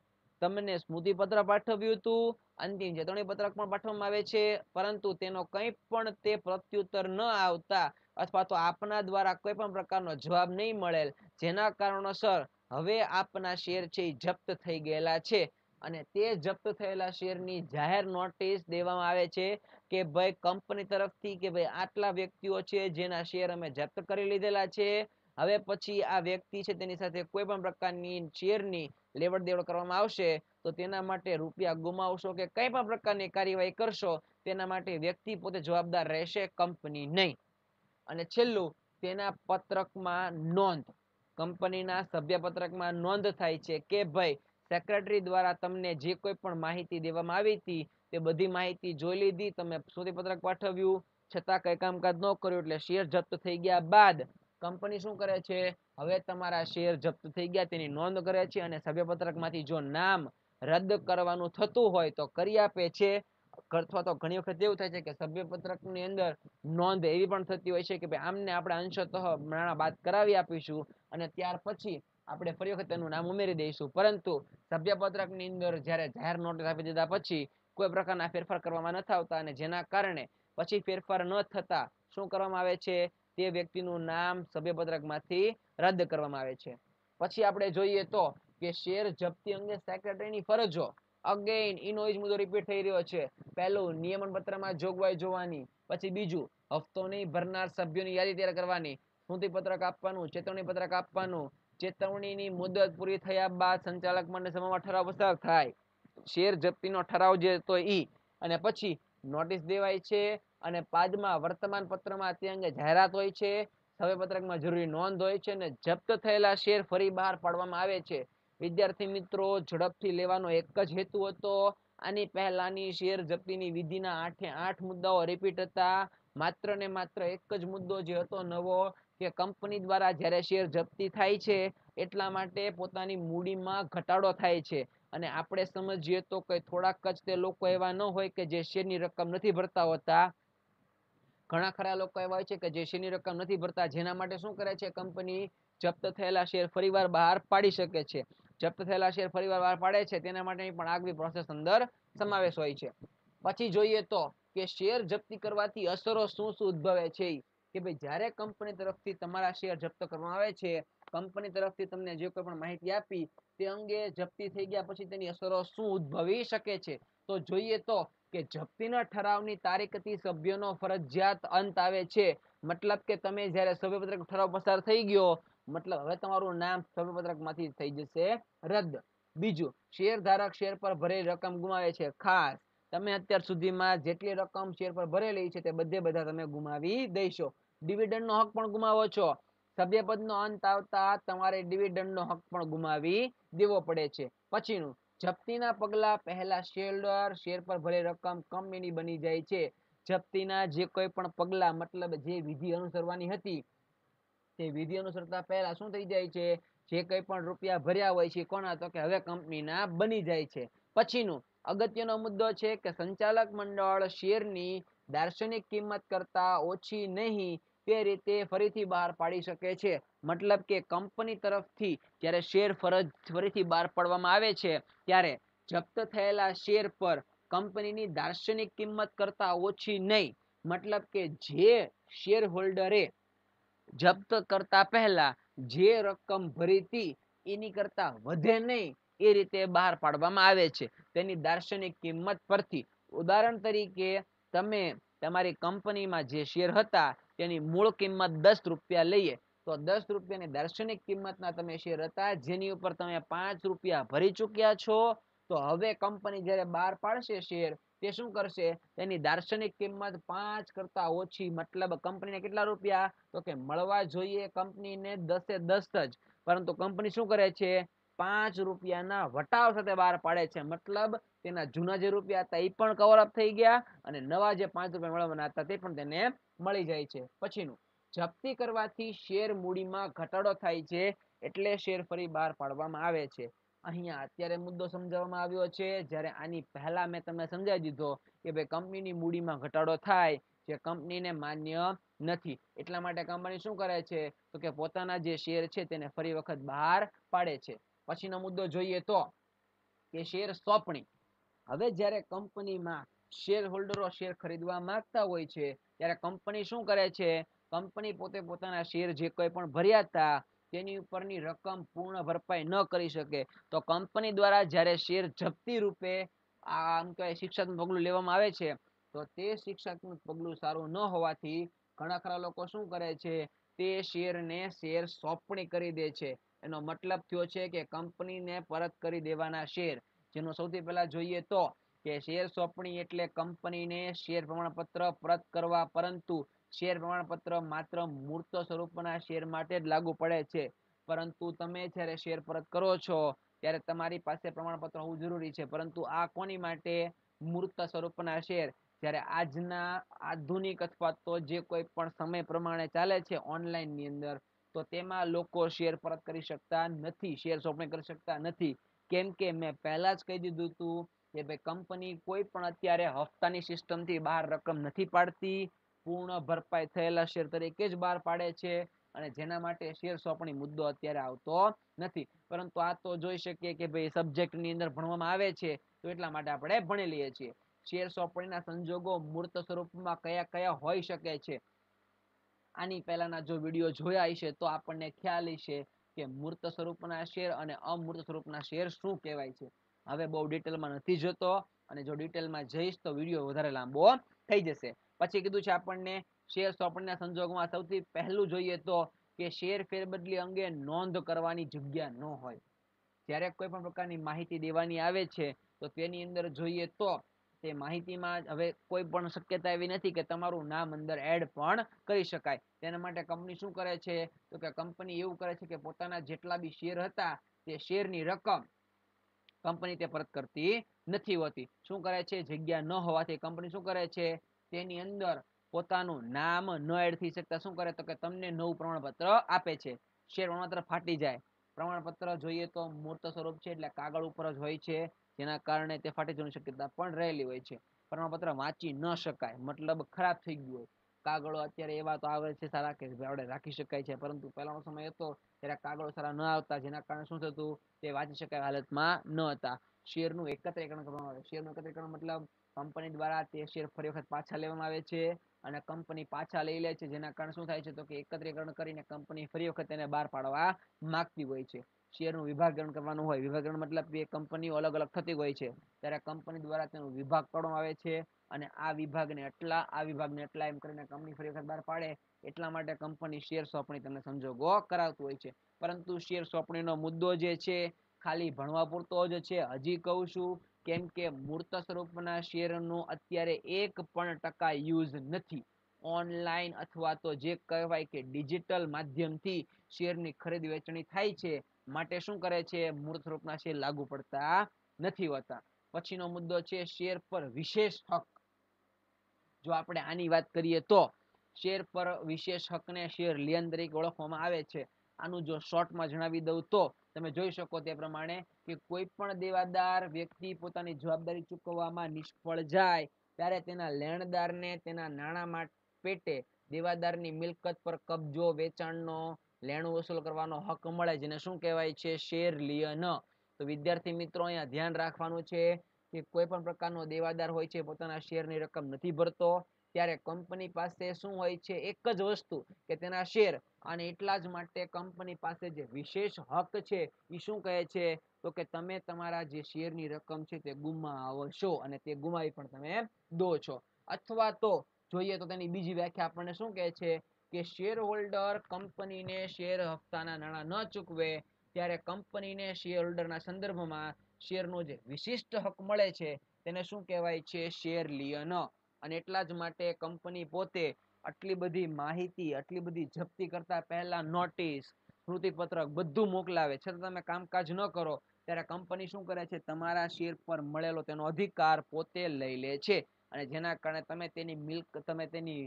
તમને સ્મૃતિ પત્ર પાઠવ્યું હતું અંતિમ ચેતવણી પત્રક પણ પાઠવવામાં આવે છે પરંતુ તેનો કંઈ પણ તે પ્રત્યુત્તર ન આવતા અથવા તો આપના દ્વારા કોઈ પણ પ્રકારનો જવાબ નહીં મળેલ જેના કારણોસર હવે આપના શેર છે એ જપ્ત થઈ ગયેલા છે અને તે જપ્ત થયેલા શેરની જાહેર નોટિસ દેવામાં આવે છે કે ભાઈ કંપની તરફથી કે ભાઈ આટલા વ્યક્તિઓ છે જેના શેર અમે જપ્ત કરી લીધેલા છે હવે પછી આ વ્યક્તિ છે તેની સાથે કોઈ પણ પ્રકારની શેરની લેવડ દેવડ કરવામાં આવશે તો તેના માટે રૂપિયા ગુમાવશો કે કંઈ પણ પ્રકારની કાર્યવાહી કરશો તેના માટે વ્યક્તિ પોતે જવાબદાર રહેશે કંપની નહીં અને છેલ્લું તેના પત્રકમાં નોંધ કંપનીના સભ્યપત્રકમાં નોંધ થાય છે કે ભાઈ સેક્રેટરી દ્વારા તમને જે કોઈ પણ માહિતી દેવામાં આવી હતી તે બધી માહિતી જોઈ લીધી તમે સ્મૃતિપત્રક પાઠવ્યું છતાં કંઈ કામકાજ ન કર્યું એટલે શેર જપ્ત થઈ ગયા બાદ કંપની શું કરે છે હવે તમારા શેર જપ્ત થઈ ગયા તેની નોંધ કરે છે અને સભ્યપત્રકમાંથી જો નામ રદ કરવાનું થતું હોય તો કરી આપે છે અથવા તો ઘણી વખત એવું થાય છે કે સભ્યપત્રકની અંદર નોંધ એવી પણ થતી હોય છે કે ભાઈ આમને આપણે અંશતઃ નાણાં બાદ કરાવી આપીશું અને ત્યાર પછી આપણે ફરી વખત તેનું નામ ઉમેરી દઈશું પરંતુ સભ્યપત્રકની અંદર જ્યારે જાહેર નોટિસ આપી દીધા પછી કોઈ પ્રકારના ફેરફાર કરવામાં ન આવતા અને જેના કારણે પછી ફેરફાર ન થતા શું કરવામાં આવે છે તે વ્યક્તિનું નામ સભ્યપત્રકમાંથી રદ કરવામાં આવે છે પછી આપણે જોઈએ તો કે શેર જપ્તી અંગે સેક્રેટરીની ફરજો અગેઇન ઇનોઇઝ મુદ્દો રિપીટ થઈ રહ્યો છે પહેલું નિયમન પત્રમાં જોગવાઈ જોવાની પછી બીજું હપ્તો નહીં ભરનાર સભ્યોની યાદી તૈયાર કરવાની સ્મૃતિ પત્રક આપવાનું ચેતવણી પત્રક આપવાનું ચેતવણીની મુદત પૂરી થયા બાદ સંચાલક મંડળ સભામાં ઠરાવ પસાર થાય શેર જપ્તીનો ઠરાવ જે હતો એ અને પછી નોટિસ દેવાય છે અને બાદમાં વર્તમાન પત્રમાં તે અંગે જાહેરાત હોય છે સભ્યપત્રકમાં જરૂરી નોંધ હોય છે અને જપ્ત થયેલા શેર ફરી બહાર પાડવામાં આવે છે વિદ્યાર્થી મિત્રો ઝડપથી લેવાનો એક જ હેતુ હતો આની પહેલાની શેર જપ્તીની વિધિના આઠે આઠ મુદ્દાઓ રિપીટ હતા માત્ર ને માત્ર એક જ મુદ્દો જે હતો નવો કે કંપની દ્વારા જ્યારે શેર જપ્તી થાય છે એટલા માટે પોતાની મૂડીમાં ઘટાડો થાય છે અને આપણે સમજીએ તો કે થોડાક જ તે લોકો એવા ન હોય કે જે શેરની રકમ નથી ભરતા હોતા ઘણા ખરા લોકો એવા હોય છે કે જે શેરની રકમ નથી ભરતા જેના માટે શું કરે છે કંપની જપ્ત થયેલા શેર ફરીવાર બહાર પાડી શકે છે જપ્ત થયેલા શેર ફરીવાર બહાર પાડે છે તેના માટેની પણ આગવી પ્રોસેસ અંદર સમાવેશ હોય છે પછી જોઈએ તો કે શેર જપ્તી કરવાથી અસરો શું શું ઉદ્ભવે છે કે ભાઈ જ્યારે કંપની તરફથી તમારા શેર જપ્ત કરવામાં આવે છે કંપની તરફથી તમને જે કોઈ પણ માહિતી આપી તે અંગે જપ્તી થઈ ગયા પછી તેની અસરો શું ઉદ્ભવી શકે છે તો જોઈએ તો કે જપ્તીના ઠરાવની તારીખથી સભ્યનો ફરજિયાત અંત આવે છે મતલબ કે તમે જ્યારે સભ્યપત્રક ઠરાવ પસાર થઈ ગયો મતલબ હવે તમારું નામ સભ્યપત્રકમાંથી થઈ જશે રદ બીજું શેરધારક શેર પર ભરેલી રકમ ગુમાવે છે ખાસ તમે અત્યાર સુધીમાં જેટલી રકમ શેર પર ભરેલી છે તે બધે બધા તમે ગુમાવી દઈશો ડિવિડન્ડનો હક પણ ગુમાવો છો સભ્યપદનો અંત આવતા તમારે ડિવિડન્ડનો હક પણ ગુમાવી દેવો પડે છે પછીનું જપ્તીના પગલા પહેલા શેરડર શેર પર ભરેલ રકમ કમની બની જાય છે જપ્તીના જે કોઈ પણ પગલા મતલબ જે વિધિ અનુસરવાની હતી તે વિધિ અનુસરતા પહેલા શું થઈ જાય છે જે કંઈ પણ રૂપિયા ભર્યા હોય છે કોના તો કે હવે કંપનીના બની જાય છે પછીનું અગત્યનો મુદ્દો છે કે સંચાલક મંડળ શેરની દાર્શનિક કિંમત કરતા ઓછી નહીં તે રીતે ફરીથી બહાર પાડી શકે છે મતલબ કે કંપની તરફથી જ્યારે શેર ફરજ ફરીથી બહાર પાડવામાં આવે છે ત્યારે જપ્ત થયેલા શેર પર કંપનીની દાર્શનિક કિંમત કરતાં ઓછી નહીં મતલબ કે જે શેર હોલ્ડરે જપ્ત કરતા પહેલા જે રકમ ભરીતી એની કરતા વધે નહીં એ રીતે બહાર પાડવામાં આવે છે તેની દાર્શનિક કિંમત પરથી ઉદાહરણ તરીકે તમે તમારી કંપનીમાં જે શેર હતા તેની મૂળ કિંમત દસ રૂપિયા લઈએ તો દસ રૂપિયાની દાર્શનિક કિંમતના તમે શેર હતા જેની ઉપર તમે પાંચ રૂપિયા ભરી ચૂક્યા છો તો હવે કંપની જ્યારે બહાર પાડશે શેર તે શું કરશે તેની દાર્શનિક કિંમત પાંચ કરતા ઓછી મતલબ કંપનીને કેટલા રૂપિયા તો કે મળવા જોઈએ કંપનીને દસે દસ જ પરંતુ કંપની શું કરે છે પાંચ રૂપિયાના વટાવ સાથે બહાર પાડે છે મતલબ તેના જૂના જે રૂપિયા હતા એ પણ કવર અપ થઈ ગયા અને નવા જે પાંચ રૂપિયા મેળવવાના હતા તે પણ તેને મળી જાય છે પછીનું જપ્તી કરવાથી શેર મૂડીમાં ઘટાડો થાય છે એટલે શેર ફરી બહાર પાડવામાં આવે છે અહીંયા અત્યારે મુદ્દો સમજાવવામાં આવ્યો છે જ્યારે આની પહેલા મેં તમને સમજાવી દીધો કે ભાઈ કંપનીની મૂડીમાં ઘટાડો થાય જે કંપનીને માન્ય નથી એટલા માટે કંપની શું કરે છે તો કે પોતાના જે શેર છે તેને ફરી વખત બહાર પાડે છે પછીનો મુદ્દો જોઈએ તો કે શેર સોંપણી હવે જ્યારે કંપનીમાં શેર હોલ્ડરો શેર ખરીદવા માંગતા હોય છે ત્યારે કંપની શું કરે છે કંપની પોતે પોતાના શેર જે કોઈ પણ ભર્યા હતા તેની ઉપરની રકમ પૂર્ણ ભરપાઈ ન કરી શકે તો કંપની દ્વારા જ્યારે શેર જપ્તી રૂપે આમ કહેવાય શિક્ષાત્મક પગલું લેવામાં આવે છે તો તે શિક્ષકનું પગલું સારું ન હોવાથી ઘણા ખરા લોકો શું કરે છે તે શેરને શેર સોંપણી કરી દે છે એનો મતલબ થયો છે કે કંપનીને પરત કરી દેવાના શેર જેનો સૌથી પહેલાં જોઈએ તો કે શેર સોંપણી એટલે કંપનીને શેર પ્રમાણપત્ર પરત કરવા પરંતુ શેર પ્રમાણપત્ર માત્ર મૂર્ત સ્વરૂપના શેર માટે જ લાગુ પડે છે પરંતુ તમે જ્યારે શેર પરત કરો છો ત્યારે તમારી પાસે પ્રમાણપત્ર હોવું જરૂરી છે પરંતુ આ કોની માટે મૂર્ત સ્વરૂપના શેર જ્યારે આજના આધુનિક અથવા તો જે કોઈ પણ સમય પ્રમાણે ચાલે છે ઓનલાઈનની અંદર તો તેમાં લોકો શેર પરત કરી શકતા નથી શેર સોંપણી કરી શકતા નથી કેમ કે મેં પહેલાં જ કહી દીધું હતું કે ભાઈ કંપની કોઈ પણ અત્યારે હપ્તાની સિસ્ટમથી બહાર રકમ નથી પાડતી પૂર્ણ ભરપાઈ થયેલા શેર તરીકે જ બહાર પાડે છે અને જેના માટે શેર સોંપણી મુદ્દો અત્યારે આવતો નથી પરંતુ આ તો જોઈ શકીએ કે ભાઈ સબ્જેક્ટની અંદર ભણવામાં આવે છે તો એટલા માટે આપણે ભણી લઈએ છીએ શેર સોંપણીના સંજોગો મૂર્ત સ્વરૂપમાં કયા કયા હોઈ શકે છે આની પહેલાના જો વિડીયો જોયા હશે તો આપણને ખ્યાલ હશે કે મૂર્ત સ્વરૂપના શેર અને અમૂર્ત સ્વરૂપના શેર શું કહેવાય છે હવે બહુ ડિટેલમાં નથી જતો અને જો ડિટેલમાં જઈશ તો વિડીયો વધારે લાંબો થઈ જશે પછી કીધું છે આપણને શેર સોંપણીના સંજોગમાં સૌથી પહેલું જોઈએ તો કે શેર ફેરબદલી અંગે નોંધ કરવાની જગ્યા ન હોય જ્યારે કોઈ પણ પ્રકારની માહિતી દેવાની આવે છે તો તેની અંદર જોઈએ તો તે માહિતીમાં હવે કોઈ પણ શક્યતા એવી નથી કે તમારું નામ અંદર એડ પણ કરી શકાય તેના માટે કંપની શું કરે છે તો કે કંપની એવું કરે છે કે પોતાના જેટલા બી શેર હતા તે શેરની રકમ કંપની તે પરત કરતી નથી હોતી શું કરે છે જગ્યા ન હોવાથી કંપની શું કરે છે તેની અંદર પોતાનું નામ ન એડ થઈ શકતા શું કરે તો કે તમને નવું પ્રમાણપત્ર આપે છે શેર પ્રમાણપત્ર ફાટી જાય પ્રમાણપત્ર જોઈએ તો મૂર્ત સ્વરૂપ છે એટલે કાગળ ઉપર જ હોય છે જેના કારણે તે ફાટી જવાની શક્યતા પણ રહેલી હોય છે પ્રમાણપત્ર વાંચી ન શકાય મતલબ ખરાબ થઈ ગયું હોય કાગળો અત્યારે એવા તો આવે છે સારા કે આપણે રાખી શકાય છે પરંતુ પહેલાનો સમય હતો ત્યારે કાગળો સારા ન આવતા જેના કારણે શું થતું તે વાંચી શકાય હાલતમાં ન હતા શેરનું એકત્રીકરણ કરવામાં આવે શેરનું એકત્રીકરણ મતલબ કંપની દ્વારા તે શેર ફરી વખત પાછા લેવામાં આવે છે અને કંપની પાછા લઈ લે છે જેના કારણે શું થાય છે તો કે એકત્રીકરણ કરીને કંપની ફરી વખત તેને બહાર પાડવા માંગતી હોય છે શેરનું વિભાગીકરણ કરવાનું હોય વિભાગરણ મતલબ બે કંપનીઓ અલગ અલગ થતી હોય છે ત્યારે કંપની દ્વારા તેનો વિભાગ કરવામાં આવે છે અને આ વિભાગને એટલા આ વિભાગને એટલા એમ કરીને કંપની ફરી વખત બહાર પાડે એટલા માટે કંપની શેર સોંપણી તમને સંજોગો કરાવતું હોય છે પરંતુ શેર સોંપણીનો મુદ્દો જે છે ખાલી ભણવા પૂરતો જ છે હજી કહું છું કેમ કે મૂર્ત સ્વરૂપના શેરનો અત્યારે એક પણ ટકા યુઝ નથી ઓનલાઈન અથવા તો જે કહેવાય કે ડિજિટલ માધ્યમથી શેરની ખરીદ વેચણી થાય છે માટે શું કરે છે મૂર્ત સ્વરૂપના શેર લાગુ પડતા નથી હોતા પછીનો મુદ્દો છે શેર પર વિશેષ હક જો આપણે આની વાત કરીએ તો શેર પર વિશેષ હકને શેર લિયન તરીકે ઓળખવામાં આવે છે આનું જો શોર્ટમાં જણાવી દઉં તો તમે જોઈ શકો તે પ્રમાણે કે કોઈ પણ દેવાદાર વ્યક્તિ પોતાની જવાબદારી ચૂકવવામાં નિષ્ફળ જાય ત્યારે તેના લેણદારને તેના નાણાં પેટે દેવાદારની મિલકત પર કબજો વેચાણનો લેણું વસૂલ કરવાનો હક મળે જેને શું કહેવાય છે શેર લિયન તો વિદ્યાર્થી મિત્રો અહીંયા ધ્યાન રાખવાનું છે કે કોઈ પણ પ્રકારનો દેવાદાર હોય છે પોતાના શેરની રકમ નથી ભરતો ત્યારે કંપની પાસે શું હોય છે એક જ વસ્તુ કે તેના શેર અને એટલા જ માટે કંપની પાસે જે વિશેષ હક છે એ શું કહે છે તો કે તમે તમારા જે શેરની રકમ છે તે ગુમાવો અને તે ગુમાવી પણ તમે દો છો અથવા તો જોઈએ તો તેની બીજી વ્યાખ્યા આપણને શું કહે છે કે શેર હોલ્ડર કંપનીને શેર હપ્તાના નાણાં ન ચૂકવે ત્યારે કંપનીને શેર હોલ્ડરના સંદર્ભમાં શેરનો જે વિશિષ્ટ હક મળે છે તેને શું કહેવાય છે શેર લિયન અને એટલા જ માટે કંપની પોતે આટલી બધી માહિતી આટલી બધી જપ્તી કરતા પહેલા નોટિસ સ્મૃતિપત્રક બધું મોકલાવે છતાં તમે કામકાજ ન કરો ત્યારે કંપની શું કરે છે તમારા શેર પર મળેલો તેનો અધિકાર પોતે લઈ લે છે અને જેના કારણે તમે તેની મિલ્ક તમે તેની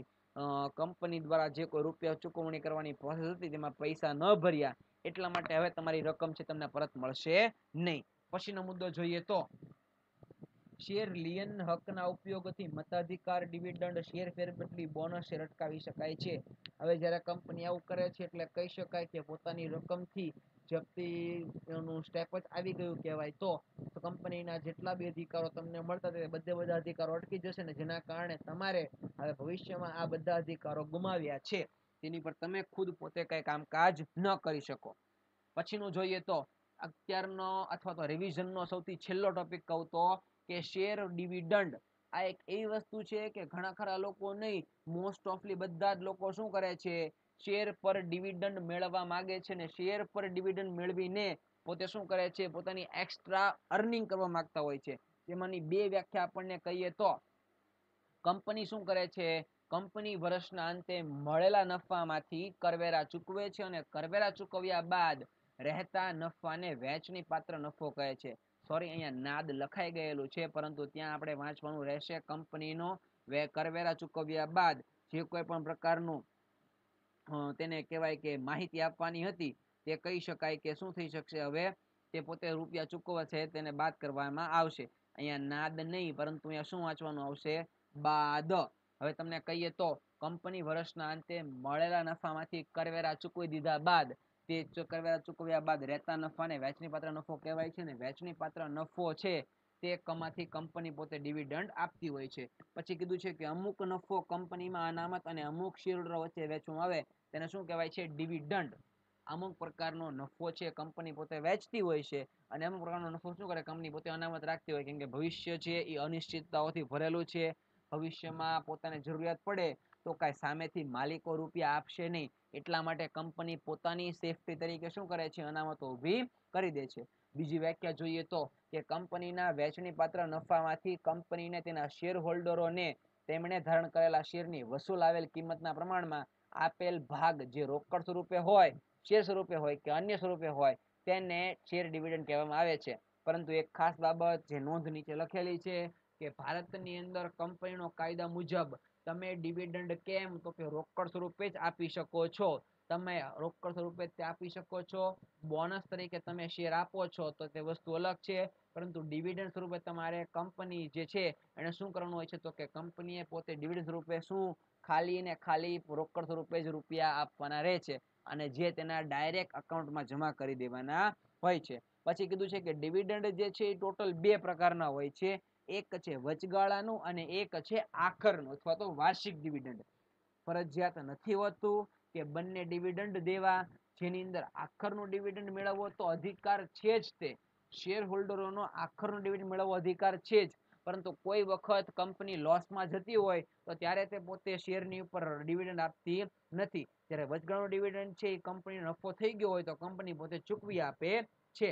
કંપની દ્વારા જે કોઈ રૂપિયા ચૂકવણી કરવાની પ્રોસેસ હતી તેમાં પૈસા ન ભર્યા એટલા માટે હવે તમારી રકમ છે તમને પરત મળશે નહીં પછીનો મુદ્દો જોઈએ તો શેર લિયન હકના ઉપયોગથી મતાધિકાર ડિવિડન્ડ શેર ફેરબદલી બોનસ શેર અટકાવી શકાય છે હવે જ્યારે કંપની આવું કરે છે એટલે કહી શકાય કે પોતાની રકમથી જપ્તીનું સ્ટેપ જ આવી ગયું કહેવાય તો કંપનીના જેટલા બી અધિકારો તમને મળતા તે બધે બધા અધિકારો અટકી જશે ને જેના કારણે તમારે હવે ભવિષ્યમાં આ બધા અધિકારો ગુમાવ્યા છે તેની પર તમે ખુદ પોતે કંઈ કામકાજ ન કરી શકો પછીનું જોઈએ તો અત્યારનો અથવા તો રિવિઝનનો સૌથી છેલ્લો ટોપિક કહું તો કે શેર ડિવિડન્ડ આ એક એવી વસ્તુ છે કે ઘણા ખરા લોકો નહીં મોસ્ટ ઓફલી બધા જ લોકો શું કરે છે શેર પર ડિવિડન્ડ મેળવવા માગે છે ને શેર પર ડિવિડન્ડ મેળવીને પોતે શું કરે છે પોતાની એક્સ્ટ્રા અર્નિંગ કરવા માગતા હોય છે જેમાંની બે વ્યાખ્યા આપણને કહીએ તો કંપની શું કરે છે કંપની વર્ષના અંતે મળેલા નફામાંથી કરવેરા ચૂકવે છે અને કરવેરા ચૂકવ્યા બાદ રહેતા નફાને વેચની પાત્ર નફો કહે છે સોરી અહીંયા નાદ લખાઈ ગયેલું છે પરંતુ ત્યાં આપણે વાંચવાનું રહેશે કંપનીનો વે કરવેરા ચૂકવ્યા બાદ જે કોઈ પણ પ્રકારનું તેને કહેવાય કે માહિતી આપવાની હતી તે કહી શકાય કે શું થઈ શકશે હવે તે પોતે રૂપિયા ચૂકવવા છે તેને બાદ કરવામાં આવશે અહીંયા નાદ નહીં પરંતુ અહીંયા શું વાંચવાનું આવશે બાદ હવે તમને કહીએ તો કંપની વર્ષના અંતે મળેલા નફામાંથી કરવેરા ચૂકવી દીધા બાદ તે કરવેરા ચૂકવ્યા બાદ રહેતા નફાને વહેંચણી પાત્ર નફો કહેવાય છે અને વેચણી પાત્ર નફો છે તે કમાથી કંપની પોતે ડિવિડન્ડ આપતી હોય છે પછી કીધું છે કે અમુક નફો કંપનીમાં અનામત અને અમુક શેરહોલ્ડર વચ્ચે વેચવામાં આવે તેને શું કહેવાય છે ડિવિડન્ડ અમુક પ્રકારનો નફો છે કંપની પોતે વેચતી હોય છે અને અમુક પ્રકારનો નફો શું કરે કંપની પોતે અનામત રાખતી હોય કેમ કે ભવિષ્ય છે એ અનિશ્ચિતતાઓથી ભરેલું છે ભવિષ્યમાં પોતાને જરૂરિયાત પડે તો કાંઈ સામેથી માલિકો રૂપિયા આપશે નહીં એટલા માટે કંપની પોતાની સેફટી તરીકે શું કરે છે અનામતો ઊભી કરી દે છે બીજી વ્યાખ્યા જોઈએ તો કે કંપનીના વેચણી પાત્ર નફામાંથી કંપનીને તેના શેર હોલ્ડરોને તેમણે ધારણ કરેલા શેરની વસૂલ આવેલ કિંમતના પ્રમાણમાં આપેલ ભાગ જે રોકડ સ્વરૂપે હોય શેર સ્વરૂપે હોય કે અન્ય સ્વરૂપે હોય તેને શેર ડિવિડન્ડ કહેવામાં આવે છે પરંતુ એક ખાસ બાબત જે નોંધ નીચે લખેલી છે કે ભારતની અંદર કંપનીનો કાયદા મુજબ તમે ડિવિડન્ડ કેમ તો કે રોકડ સ્વરૂપે જ આપી શકો છો તમે રોકડ સ્વરૂપે તે આપી શકો છો બોનસ તરીકે તમે શેર આપો છો તો તે વસ્તુ અલગ છે પરંતુ ડિવિડન્ડ સ્વરૂપે તમારે કંપની જે છે એને શું કરવાનું હોય છે તો કે કંપનીએ પોતે ડિવિડન્ડ સ્વરૂપે શું ખાલી ને ખાલી રોકડ સ્વરૂપે જ રૂપિયા આપવાના રહે છે અને જે તેના ડાયરેક્ટ અકાઉન્ટમાં જમા કરી દેવાના હોય છે પછી કીધું છે કે ડિવિડન્ડ જે છે એ ટોટલ બે પ્રકારના હોય છે એક છે વચગાળાનું અને એક છે આખરનું અથવા તો વાર્ષિક ડિવિડન્ડ ફરજિયાત નથી હોતું કે બંને ડિવિડન્ડ દેવા જેની અંદર આખરનું ડિવિડન્ડ મેળવવો તો અધિકાર છે જ તે શેર હોલ્ડરોનો આખરનું ડિવિડન્ડ મેળવવો અધિકાર છે જ પરંતુ કોઈ વખત કંપની લોસમાં જતી હોય તો ત્યારે તે પોતે શેરની ઉપર ડિવિડન્ડ આપતી નથી જ્યારે વચગાળાનો ડિવિડન્ડ છે એ કંપનીનો નફો થઈ ગયો હોય તો કંપની પોતે ચૂકવી આપે છે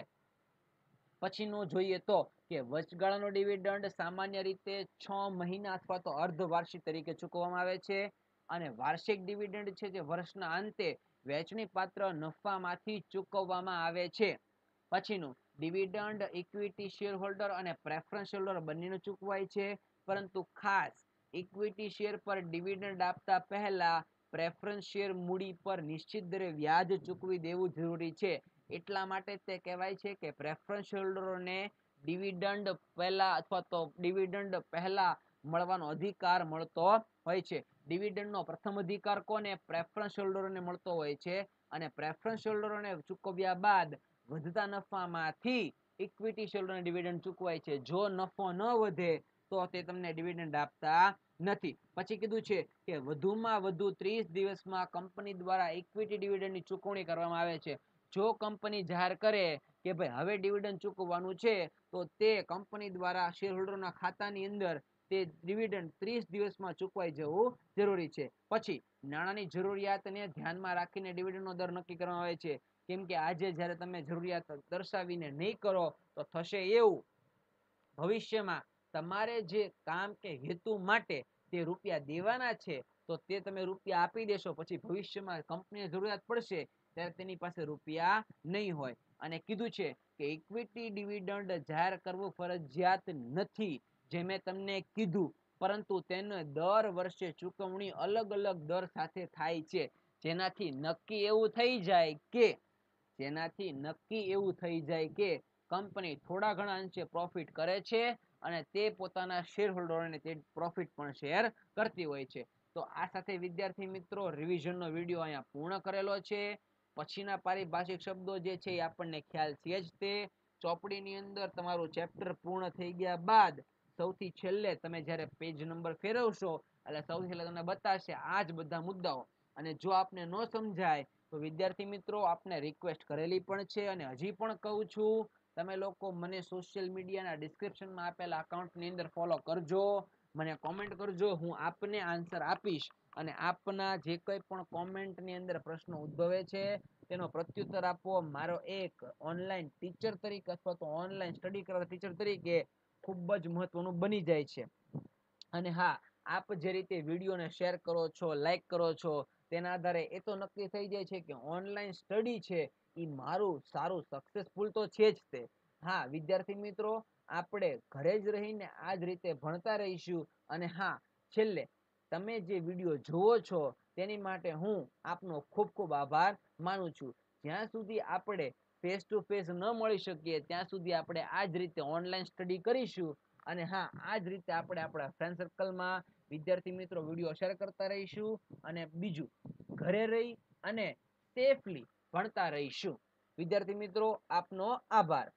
પછીનું જોઈએ તો કે વચગાળાનો ડિવિડન્ડ સામાન્ય રીતે છ મહિના અથવા તો અર્ધ વાર્ષિક તરીકે ચૂકવવામાં આવે છે અને વાર્ષિક ડિવિડન્ડ છે જે વર્ષના અંતે વહેંચણી પાત્ર નફામાંથી ચૂકવવામાં આવે છે પછીનું ડિવિડન્ડ ઇક્વિટી શેર હોલ્ડર અને પ્રેફરન્સ શેર હોલ્ડર બંનેનું ચૂકવાય છે પરંતુ ખાસ ઇક્વિટી શેર પર ડિવિડન્ડ આપતા પહેલાં પ્રેફરન્સ શેર મૂડી પર નિશ્ચિત દરે વ્યાજ ચૂકવી દેવું જરૂરી છે એટલા માટે તે કહેવાય છે કે પ્રેફરન્સ હોલ્ડરોને ડિવિડન્ડ પહેલાં અથવા તો ડિવિડન્ડ પહેલાં મળવાનો અધિકાર મળતો હોય છે ડિવિડન્ડનો પ્રથમ અધિકાર કોને પ્રેફરન્સ હોલ્ડરોને મળતો હોય છે અને પ્રેફરન્સ હોલ્ડરોને ચૂકવ્યા બાદ વધતા નફામાંથી ઇક્વિટી શોલ્ડરને ડિવિડન્ડ ચૂકવાય છે જો નફો ન વધે તો તે તમને ડિવિડન્ડ આપતા નથી પછી કીધું છે કે વધુમાં વધુ ત્રીસ દિવસમાં કંપની દ્વારા ઇક્વિટી ડિવિડન્ડની ચૂકવણી કરવામાં આવે છે જો કંપની જાહેર કરે કે ભાઈ હવે ડિવિડન્ડ ચૂકવવાનું છે તો તે કંપની દ્વારા શેરહોલ્ડરના ખાતાની અંદર તે ડિવિડન્ડ ત્રીસ દિવસમાં ચૂકવાઈ જવું જરૂરી છે પછી નાણાંની જરૂરિયાતને ધ્યાનમાં રાખીને ડિવિડન્ડનો દર નક્કી કરવામાં આવે છે કેમ કે આજે જ્યારે તમે જરૂરિયાત દર્શાવીને નહીં કરો તો થશે એવું ભવિષ્યમાં તમારે જે કામ કે હેતુ માટે તે રૂપિયા દેવાના છે તો તે તમે રૂપિયા આપી દેશો પછી ભવિષ્યમાં કંપનીને જરૂરિયાત પડશે ત્યારે તેની પાસે રૂપિયા નહીં હોય અને કીધું છે કે ઇક્વિટી ડિવિડન્ડ જાહેર કરવું ફરજિયાત નથી જે મેં તમને કીધું પરંતુ તેને દર વર્ષે ચૂકવણી અલગ અલગ દર સાથે થાય છે જેનાથી નક્કી એવું થઈ જાય કે જેનાથી નક્કી એવું થઈ જાય કે કંપની થોડા ઘણા અંશે પ્રોફિટ કરે છે અને તે પોતાના શેર હોલ્ડરોને તે પ્રોફિટ પણ શેર કરતી હોય છે તો આ સાથે વિદ્યાર્થી મિત્રો રિવિઝનનો વિડીયો અહીંયા પૂર્ણ કરેલો છે પછીના પારિભાષિક શબ્દો જે છે એ આપણને ખ્યાલ છે જ તે ચોપડીની અંદર તમારું ચેપ્ટર પૂર્ણ થઈ ગયા બાદ સૌથી છેલ્લે તમે જ્યારે પેજ નંબર ફેરવશો એટલે સૌથી છેલ્લે તમને બતાવશે આ જ બધા મુદ્દાઓ અને જો આપને ન સમજાય તો વિદ્યાર્થી મિત્રો આપને રિક્વેસ્ટ કરેલી પણ છે અને હજી પણ કહું છું તમે લોકો મને સોશિયલ મીડિયાના ડિસ્ક્રિપ્શનમાં આપેલા અકાઉન્ટની અંદર ફોલો કરજો મને કોમેન્ટ કરજો હું આપને આન્સર આપીશ અને આપના જે કંઈ પણ કોમેન્ટની અંદર પ્રશ્નો ઉદ્ભવે છે તેનો પ્રત્યુત્તર આપવો મારો એક ઓનલાઈન ટીચર તરીકે અથવા તો ઓનલાઈન સ્ટડી કરતા ટીચર તરીકે ખૂબ જ મહત્વનું બની જાય છે અને હા આપ જે રીતે વિડીયોને શેર કરો છો લાઈક કરો છો તેના આધારે એ તો નક્કી થઈ જાય છે કે ઓનલાઈન સ્ટડી છે એ મારું સારું સક્સેસફુલ તો છે જ તે હા વિદ્યાર્થી મિત્રો આપણે ઘરે જ રહીને આ જ રીતે ભણતા રહીશું અને હા છેલ્લે તમે જે વિડીયો જુઓ છો તેની માટે હું આપનો ખૂબ ખૂબ આભાર માનું છું જ્યાં સુધી આપણે ફેસ ટુ ફેસ ન મળી શકીએ ત્યાં સુધી આપણે આ જ રીતે ઓનલાઈન સ્ટડી કરીશું અને હા આ જ રીતે આપણે આપણા ફ્રેન્ડ સર્કલમાં વિદ્યાર્થી મિત્રો વિડીયો શેર કરતા રહીશું અને બીજું ઘરે રહી અને સેફલી ભણતા રહીશું વિદ્યાર્થી મિત્રો આપનો આભાર